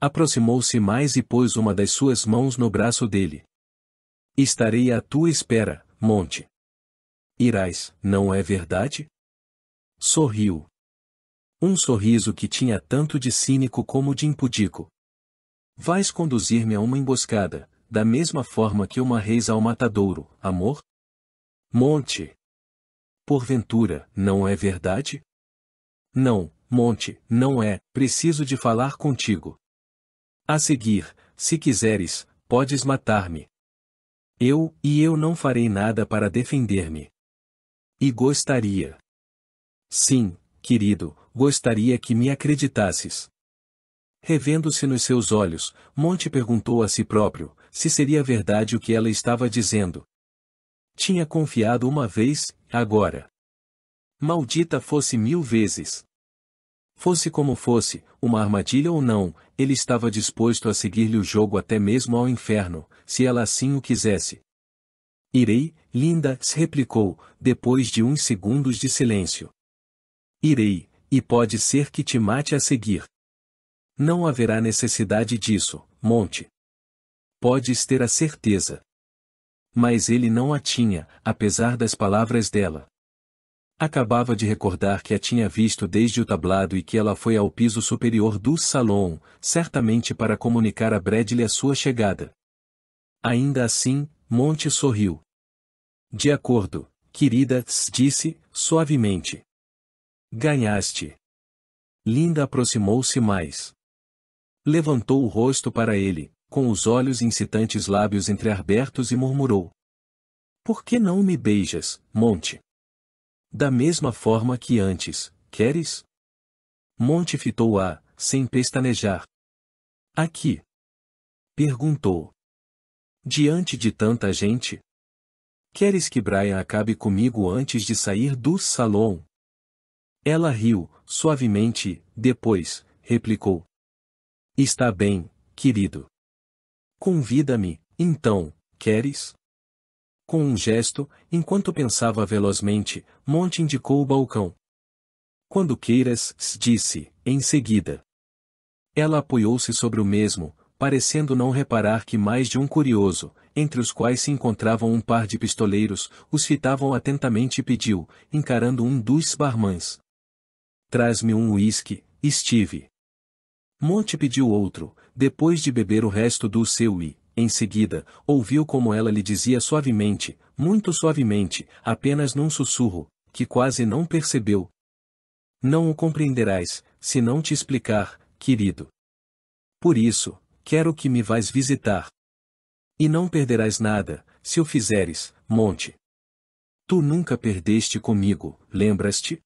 Aproximou-se mais e pôs uma das suas mãos no braço dele. Estarei à tua espera, monte. Irás, não é verdade? Sorriu. Um sorriso que tinha tanto de cínico como de impudico. Vais conduzir-me a uma emboscada, da mesma forma que uma reis ao matadouro, amor? Monte! Porventura, não é verdade? Não, Monte, não é, preciso de falar contigo. A seguir, se quiseres, podes matar-me. Eu, e eu não farei nada para defender-me. E gostaria. Sim, querido, gostaria que me acreditasses. Revendo-se nos seus olhos, Monte perguntou a si próprio, se seria verdade o que ela estava dizendo. Tinha confiado uma vez, agora. Maldita fosse mil vezes. Fosse como fosse, uma armadilha ou não, ele estava disposto a seguir-lhe o jogo até mesmo ao inferno, se ela assim o quisesse. Irei, linda, se replicou, depois de uns segundos de silêncio. Irei. E pode ser que te mate a seguir. Não haverá necessidade disso, monte. Podes ter a certeza. Mas ele não a tinha, apesar das palavras dela. Acabava de recordar que a tinha visto desde o tablado e que ela foi ao piso superior do salão, certamente para comunicar a Bradley a sua chegada. Ainda assim, Monte sorriu. De acordo, querida, disse, suavemente. Ganhaste. Linda aproximou-se mais. Levantou o rosto para ele, com os olhos incitantes lábios entreabertos e murmurou. Por que não me beijas, Monte? Da mesma forma que antes, queres? Monte fitou-a, sem pestanejar. Aqui. Perguntou. Diante de tanta gente? Queres que Brian acabe comigo antes de sair do salão? Ela riu, suavemente, depois, replicou. Está bem, querido. Convida-me, então, queres? Com um gesto, enquanto pensava velozmente, Monte indicou o balcão. Quando queiras, disse, em seguida. Ela apoiou-se sobre o mesmo, parecendo não reparar que mais de um curioso, entre os quais se encontravam um par de pistoleiros, os fitavam atentamente e pediu, encarando um dos barmãs. Traz-me um uísque, Steve. Monte pediu outro, depois de beber o resto do seu e, em seguida, ouviu como ela lhe dizia suavemente, muito suavemente, apenas num sussurro, que quase não percebeu. Não o compreenderás, se não te explicar, querido. Por isso, quero que me vais visitar. E não perderás nada, se o fizeres, Monte. Tu nunca perdeste comigo, lembras-te?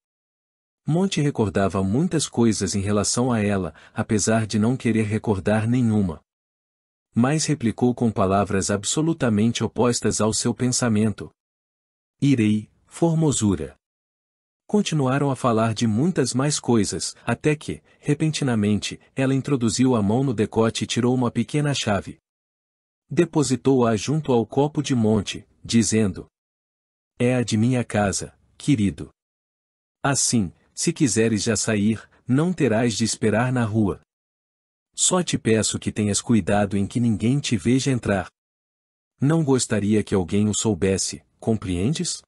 Monte recordava muitas coisas em relação a ela, apesar de não querer recordar nenhuma. Mas replicou com palavras absolutamente opostas ao seu pensamento. Irei, formosura. Continuaram a falar de muitas mais coisas, até que, repentinamente, ela introduziu a mão no decote e tirou uma pequena chave. Depositou-a junto ao copo de Monte, dizendo: É a de minha casa, querido. Assim, se quiseres já sair, não terás de esperar na rua. Só te peço que tenhas cuidado em que ninguém te veja entrar. Não gostaria que alguém o soubesse, compreendes?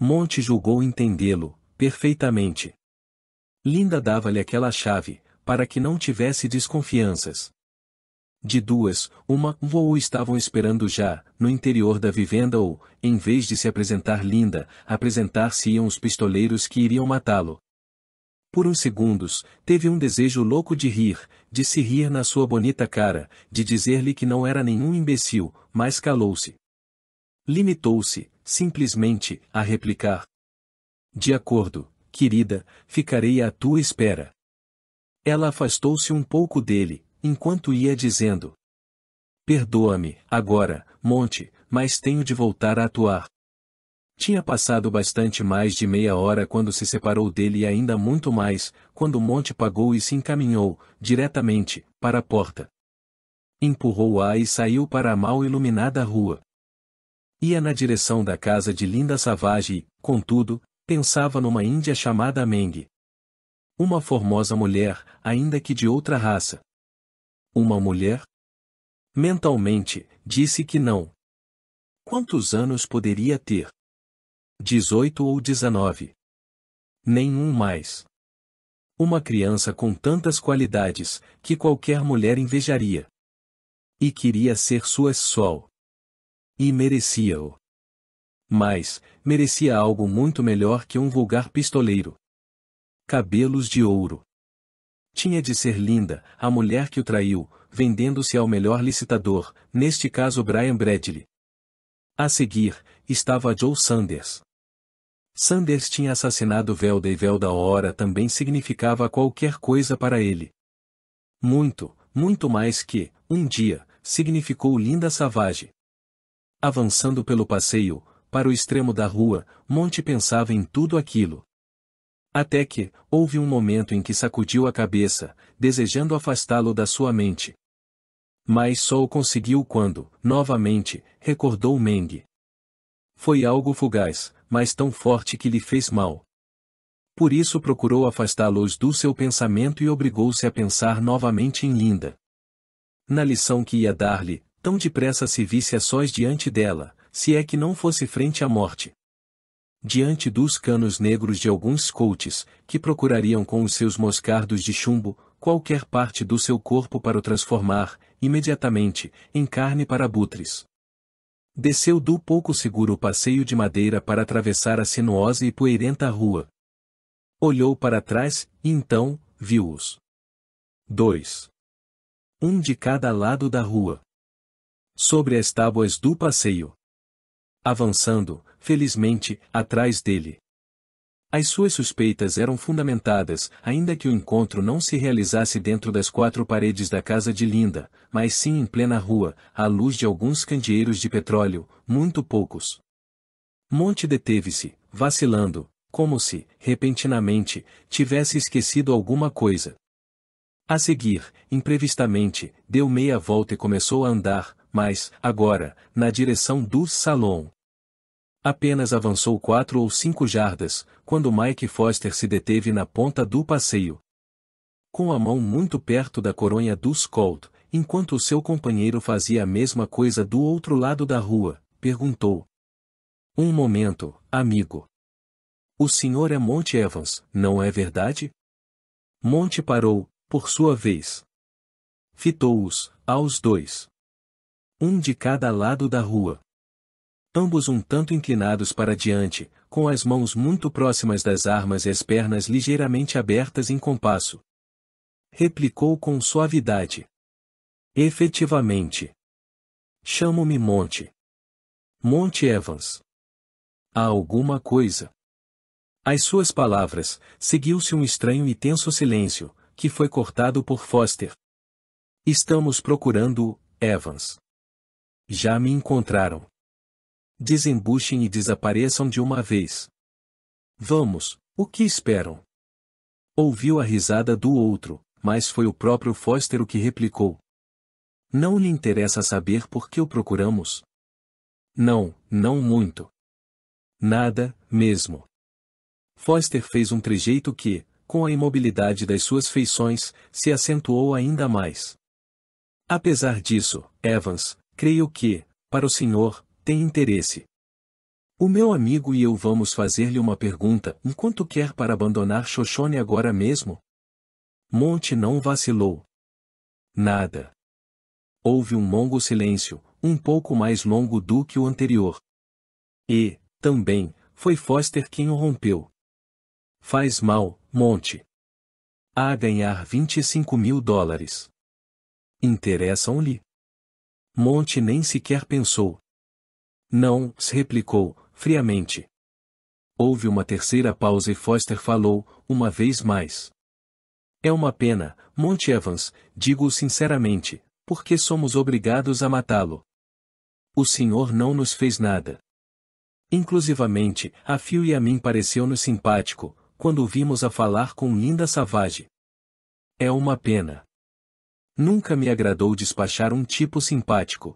Monte julgou entendê-lo, perfeitamente. Linda dava-lhe aquela chave, para que não tivesse desconfianças. De duas, uma ou estavam esperando já, no interior da vivenda ou, em vez de se apresentar Linda, apresentar-se-iam os pistoleiros que iriam matá-lo. Por uns segundos, teve um desejo louco de rir, de se rir na sua bonita cara, de dizer-lhe que não era nenhum imbecil, mas calou-se. Limitou-se, simplesmente, a replicar. De acordo, querida, ficarei à tua espera. Ela afastou-se um pouco dele, enquanto ia dizendo: Perdoa-me, agora, monte, mas tenho de voltar a atuar. Tinha passado bastante mais de meia hora quando se separou dele e ainda muito mais, quando Monte pagou e se encaminhou, diretamente, para a porta. Empurrou-a e saiu para a mal iluminada rua. Ia na direção da casa de Linda Savage e, contudo, pensava numa índia chamada Meng. Uma formosa mulher, ainda que de outra raça. Uma mulher? Mentalmente, disse que não. Quantos anos poderia ter? 18 ou 19. Nenhum mais. Uma criança com tantas qualidades, que qualquer mulher invejaria. E queria ser sua sol. E merecia-o. Mas, merecia algo muito melhor que um vulgar pistoleiro. Cabelos de ouro. Tinha de ser linda, a mulher que o traiu, vendendo-se ao melhor licitador, neste caso Brian Bradley. A seguir, estava Joe Sanders. Sanders tinha assassinado Velda e Velda Ora também significava qualquer coisa para ele. Muito, muito mais que, um dia, significou Linda Savage. Avançando pelo passeio, para o extremo da rua, Monte pensava em tudo aquilo. Até que, houve um momento em que sacudiu a cabeça, desejando afastá-lo da sua mente. Mas só o conseguiu quando, novamente, recordou Meng. Foi algo fugaz, mas tão forte que lhe fez mal. Por isso procurou afastá-los do seu pensamento e obrigou-se a pensar novamente em Linda. Na lição que ia dar-lhe, tão depressa se visse a sós diante dela, se é que não fosse frente à morte diante dos canos negros de alguns coaches, que procurariam com os seus moscardos de chumbo, qualquer parte do seu corpo para o transformar, imediatamente, em carne para abutres. Desceu do pouco seguro passeio de madeira para atravessar a sinuosa e poeirenta rua. Olhou para trás, e então, viu-os. 2. Um de cada lado da rua. Sobre as tábuas do passeio, avançando, felizmente, atrás dele. As suas suspeitas eram fundamentadas, ainda que o encontro não se realizasse dentro das quatro paredes da casa de Linda, mas sim em plena rua, à luz de alguns candeeiros de petróleo, muito poucos. Monte deteve-se, vacilando, como se, repentinamente, tivesse esquecido alguma coisa. A seguir, imprevistamente, deu meia volta e começou a andar, mas, agora, na direção do salão. Apenas avançou quatro ou cinco jardas, quando Mike Foster se deteve na ponta do passeio. Com a mão muito perto da coronha dos Colt, enquanto seu companheiro fazia a mesma coisa do outro lado da rua, perguntou. Um momento, amigo. O senhor é Monte Evans, não é verdade? Monte parou, por sua vez. Fitou-os, aos dois. Um de cada lado da rua ambos um tanto inclinados para diante, com as mãos muito próximas das armas e as pernas ligeiramente abertas em compasso. Replicou com suavidade. Efetivamente. Chamo-me Monte. Monte Evans. Há alguma coisa. Às suas palavras, seguiu-se um estranho e tenso silêncio, que foi cortado por Foster. Estamos procurando-o, Evans. Já me encontraram. Desembuchem e desapareçam de uma vez. Vamos, o que esperam? Ouviu a risada do outro, mas foi o próprio Foster o que replicou. Não lhe interessa saber por que o procuramos? Não, não muito. Nada, mesmo. Foster fez um trejeito que, com a imobilidade das suas feições, se acentuou ainda mais. Apesar disso, Evans, creio que, para o senhor, tem interesse. O meu amigo e eu vamos fazer-lhe uma pergunta, enquanto quer para abandonar Xoxone agora mesmo? Monte não vacilou. Nada. Houve um longo silêncio, um pouco mais longo do que o anterior. E, também, foi Foster quem o rompeu. Faz mal, Monte. A ganhar 25 mil dólares. Interessam-lhe? Monte nem sequer pensou. Não, se replicou, friamente. Houve uma terceira pausa e Foster falou, uma vez mais. É uma pena, Monte Evans, digo sinceramente, porque somos obrigados a matá-lo. O senhor não nos fez nada. Inclusivamente, a Phil e a mim pareceu-nos simpático, quando o vimos a falar com Linda Savage. É uma pena. Nunca me agradou despachar um tipo simpático.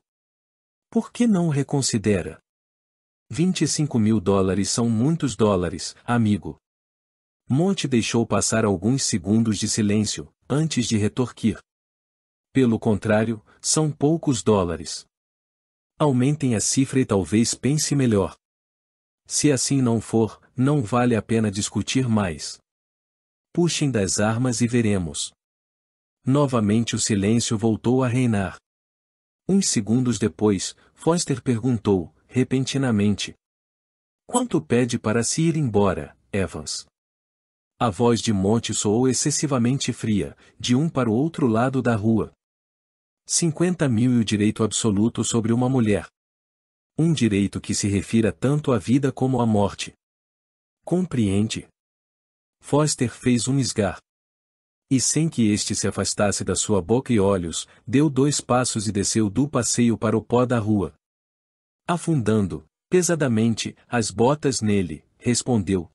Por que não reconsidera? 25 mil dólares são muitos dólares, amigo. Monte deixou passar alguns segundos de silêncio, antes de retorquir. Pelo contrário, são poucos dólares. Aumentem a cifra e talvez pense melhor. Se assim não for, não vale a pena discutir mais. Puxem das armas e veremos. Novamente o silêncio voltou a reinar. Uns segundos depois, Foster perguntou, repentinamente. Quanto pede para se ir embora, Evans? A voz de Monte soou excessivamente fria, de um para o outro lado da rua. Cinquenta mil e o direito absoluto sobre uma mulher. Um direito que se refira tanto à vida como à morte. Compreende? Foster fez um esgar. E sem que este se afastasse da sua boca e olhos, deu dois passos e desceu do passeio para o pó da rua. Afundando, pesadamente, as botas nele, respondeu.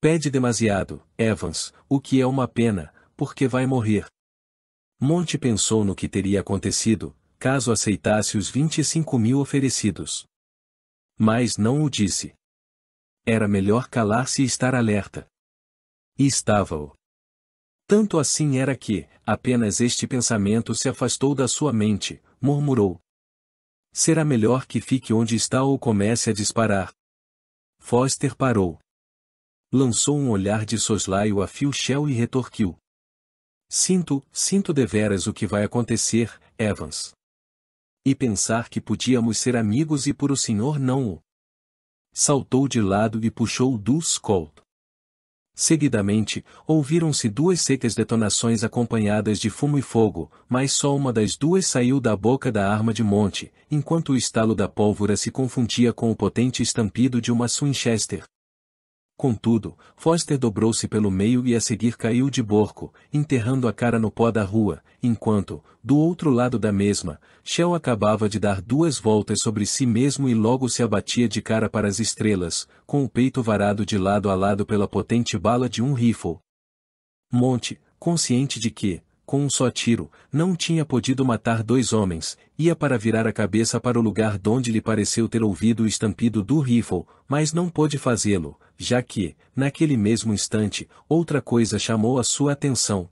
Pede demasiado, Evans, o que é uma pena, porque vai morrer. Monte pensou no que teria acontecido, caso aceitasse os 25 mil oferecidos. Mas não o disse. Era melhor calar-se e estar alerta. E estava-o. Tanto assim era que, apenas este pensamento se afastou da sua mente, murmurou. Será melhor que fique onde está ou comece a disparar. Foster parou. Lançou um olhar de soslaio a Phil Shell e retorquiu. Sinto, sinto deveras o que vai acontecer, Evans. E pensar que podíamos ser amigos e por o senhor não o. Saltou de lado e puxou o Dulce Colt. Seguidamente, ouviram-se duas secas detonações acompanhadas de fumo e fogo, mas só uma das duas saiu da boca da arma de monte, enquanto o estalo da pólvora se confundia com o potente estampido de uma Winchester, Contudo, Foster dobrou-se pelo meio e a seguir caiu de borco, enterrando a cara no pó da rua, enquanto, do outro lado da mesma, Shell acabava de dar duas voltas sobre si mesmo e logo se abatia de cara para as estrelas, com o peito varado de lado a lado pela potente bala de um rifle. Monte, consciente de que, com um só tiro, não tinha podido matar dois homens, ia para virar a cabeça para o lugar donde lhe pareceu ter ouvido o estampido do rifle, mas não pôde fazê-lo, já que, naquele mesmo instante, outra coisa chamou a sua atenção.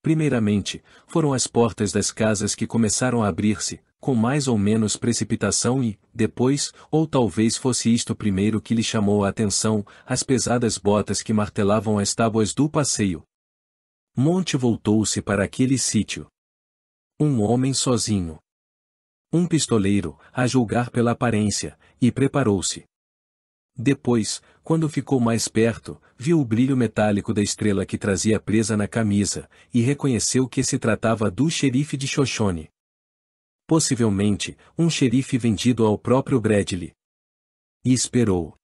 Primeiramente, foram as portas das casas que começaram a abrir-se, com mais ou menos precipitação e, depois, ou talvez fosse isto primeiro que lhe chamou a atenção, as pesadas botas que martelavam as tábuas do passeio, Monte voltou-se para aquele sítio. Um homem sozinho. Um pistoleiro, a julgar pela aparência, e preparou-se. Depois, quando ficou mais perto, viu o brilho metálico da estrela que trazia presa na camisa, e reconheceu que se tratava do xerife de Xoxone. Possivelmente, um xerife vendido ao próprio Bradley. E esperou.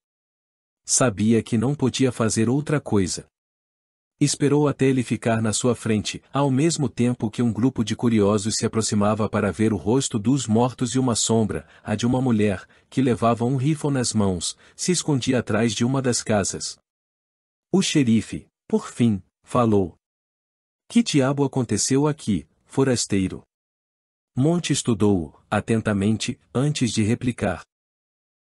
Sabia que não podia fazer outra coisa. Esperou até ele ficar na sua frente, ao mesmo tempo que um grupo de curiosos se aproximava para ver o rosto dos mortos e uma sombra, a de uma mulher, que levava um rifle nas mãos, se escondia atrás de uma das casas. O xerife, por fim, falou. Que diabo aconteceu aqui, forasteiro? Monte estudou-o, atentamente, antes de replicar.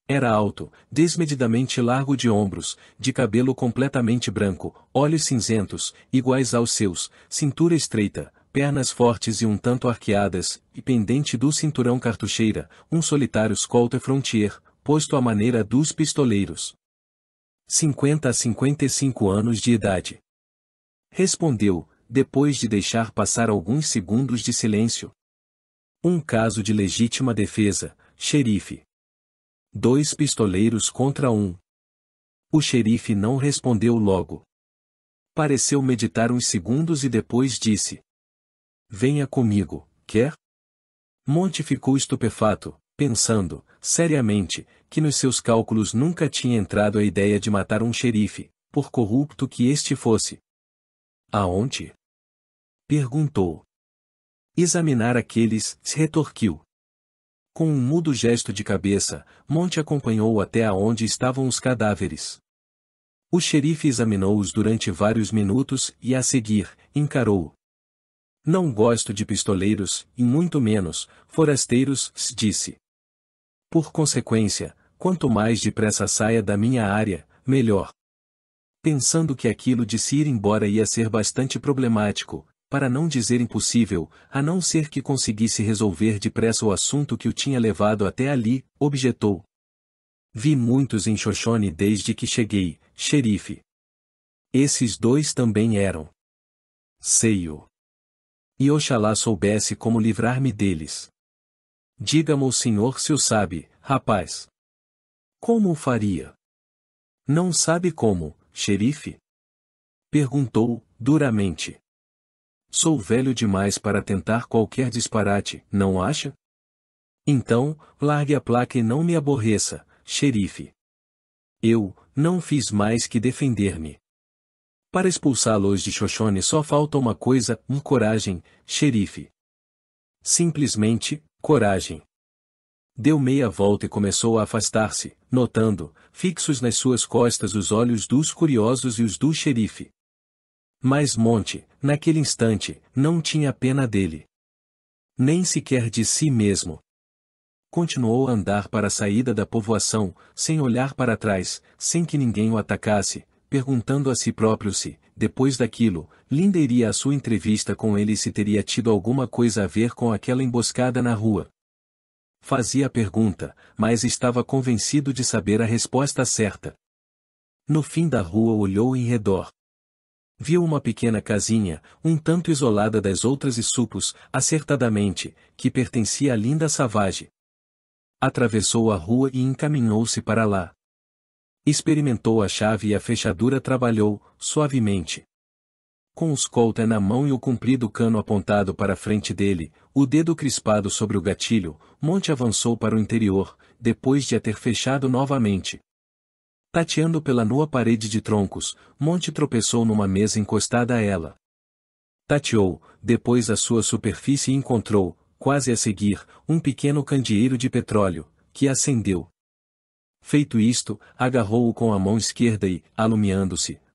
Era alto, desmedidamente largo de ombros, de cabelo completamente branco, olhos cinzentos, iguais aos seus, cintura estreita, pernas fortes e um tanto arqueadas, e pendente do cinturão cartucheira, um solitário Scolter Frontier, posto à maneira dos pistoleiros. 50 a 55 anos de idade. Respondeu, depois de deixar passar alguns segundos de silêncio. Um caso de legítima defesa, xerife. Dois pistoleiros contra um. O xerife não respondeu logo. Pareceu meditar uns segundos e depois disse: Venha comigo, quer? Monte ficou estupefato, pensando, seriamente, que nos seus cálculos nunca tinha entrado a ideia de matar um xerife, por corrupto que este fosse. Aonde? Perguntou. Examinar aqueles, retorquiu. Com um mudo gesto de cabeça, Monte acompanhou até aonde estavam os cadáveres. O xerife examinou-os durante vários minutos e, a seguir, encarou-o. Não gosto de pistoleiros, e muito menos, forasteiros, disse. Por consequência, quanto mais depressa saia da minha área, melhor. Pensando que aquilo de se ir embora ia ser bastante problemático, para não dizer impossível, a não ser que conseguisse resolver depressa o assunto que o tinha levado até ali, objetou. Vi muitos em Xoxone desde que cheguei, xerife. Esses dois também eram. Sei-o. E oxalá soubesse como livrar-me deles. Diga-me o senhor se o sabe, rapaz. Como o faria? Não sabe como, xerife? Perguntou, duramente. Sou velho demais para tentar qualquer disparate, não acha? Então, largue a placa e não me aborreça, xerife. Eu, não fiz mais que defender-me. Para expulsá-los de Xoxone só falta uma coisa, um coragem, xerife. Simplesmente, coragem. Deu meia volta e começou a afastar-se, notando, fixos nas suas costas os olhos dos curiosos e os do xerife. Mas Monte, naquele instante, não tinha pena dele. Nem sequer de si mesmo. Continuou a andar para a saída da povoação, sem olhar para trás, sem que ninguém o atacasse, perguntando a si próprio se, depois daquilo, Linda iria sua entrevista com ele se teria tido alguma coisa a ver com aquela emboscada na rua. Fazia a pergunta, mas estava convencido de saber a resposta certa. No fim da rua olhou em redor. Viu uma pequena casinha, um tanto isolada das outras e supus, acertadamente, que pertencia a linda Savage. Atravessou a rua e encaminhou-se para lá. Experimentou a chave e a fechadura trabalhou, suavemente. Com os colta na mão e o comprido cano apontado para a frente dele, o dedo crispado sobre o gatilho, Monte avançou para o interior, depois de a ter fechado novamente. Tateando pela nua parede de troncos, Monte tropeçou numa mesa encostada a ela. Tateou, depois a sua superfície e encontrou, quase a seguir, um pequeno candeeiro de petróleo, que acendeu. Feito isto, agarrou-o com a mão esquerda e, alumiando-se,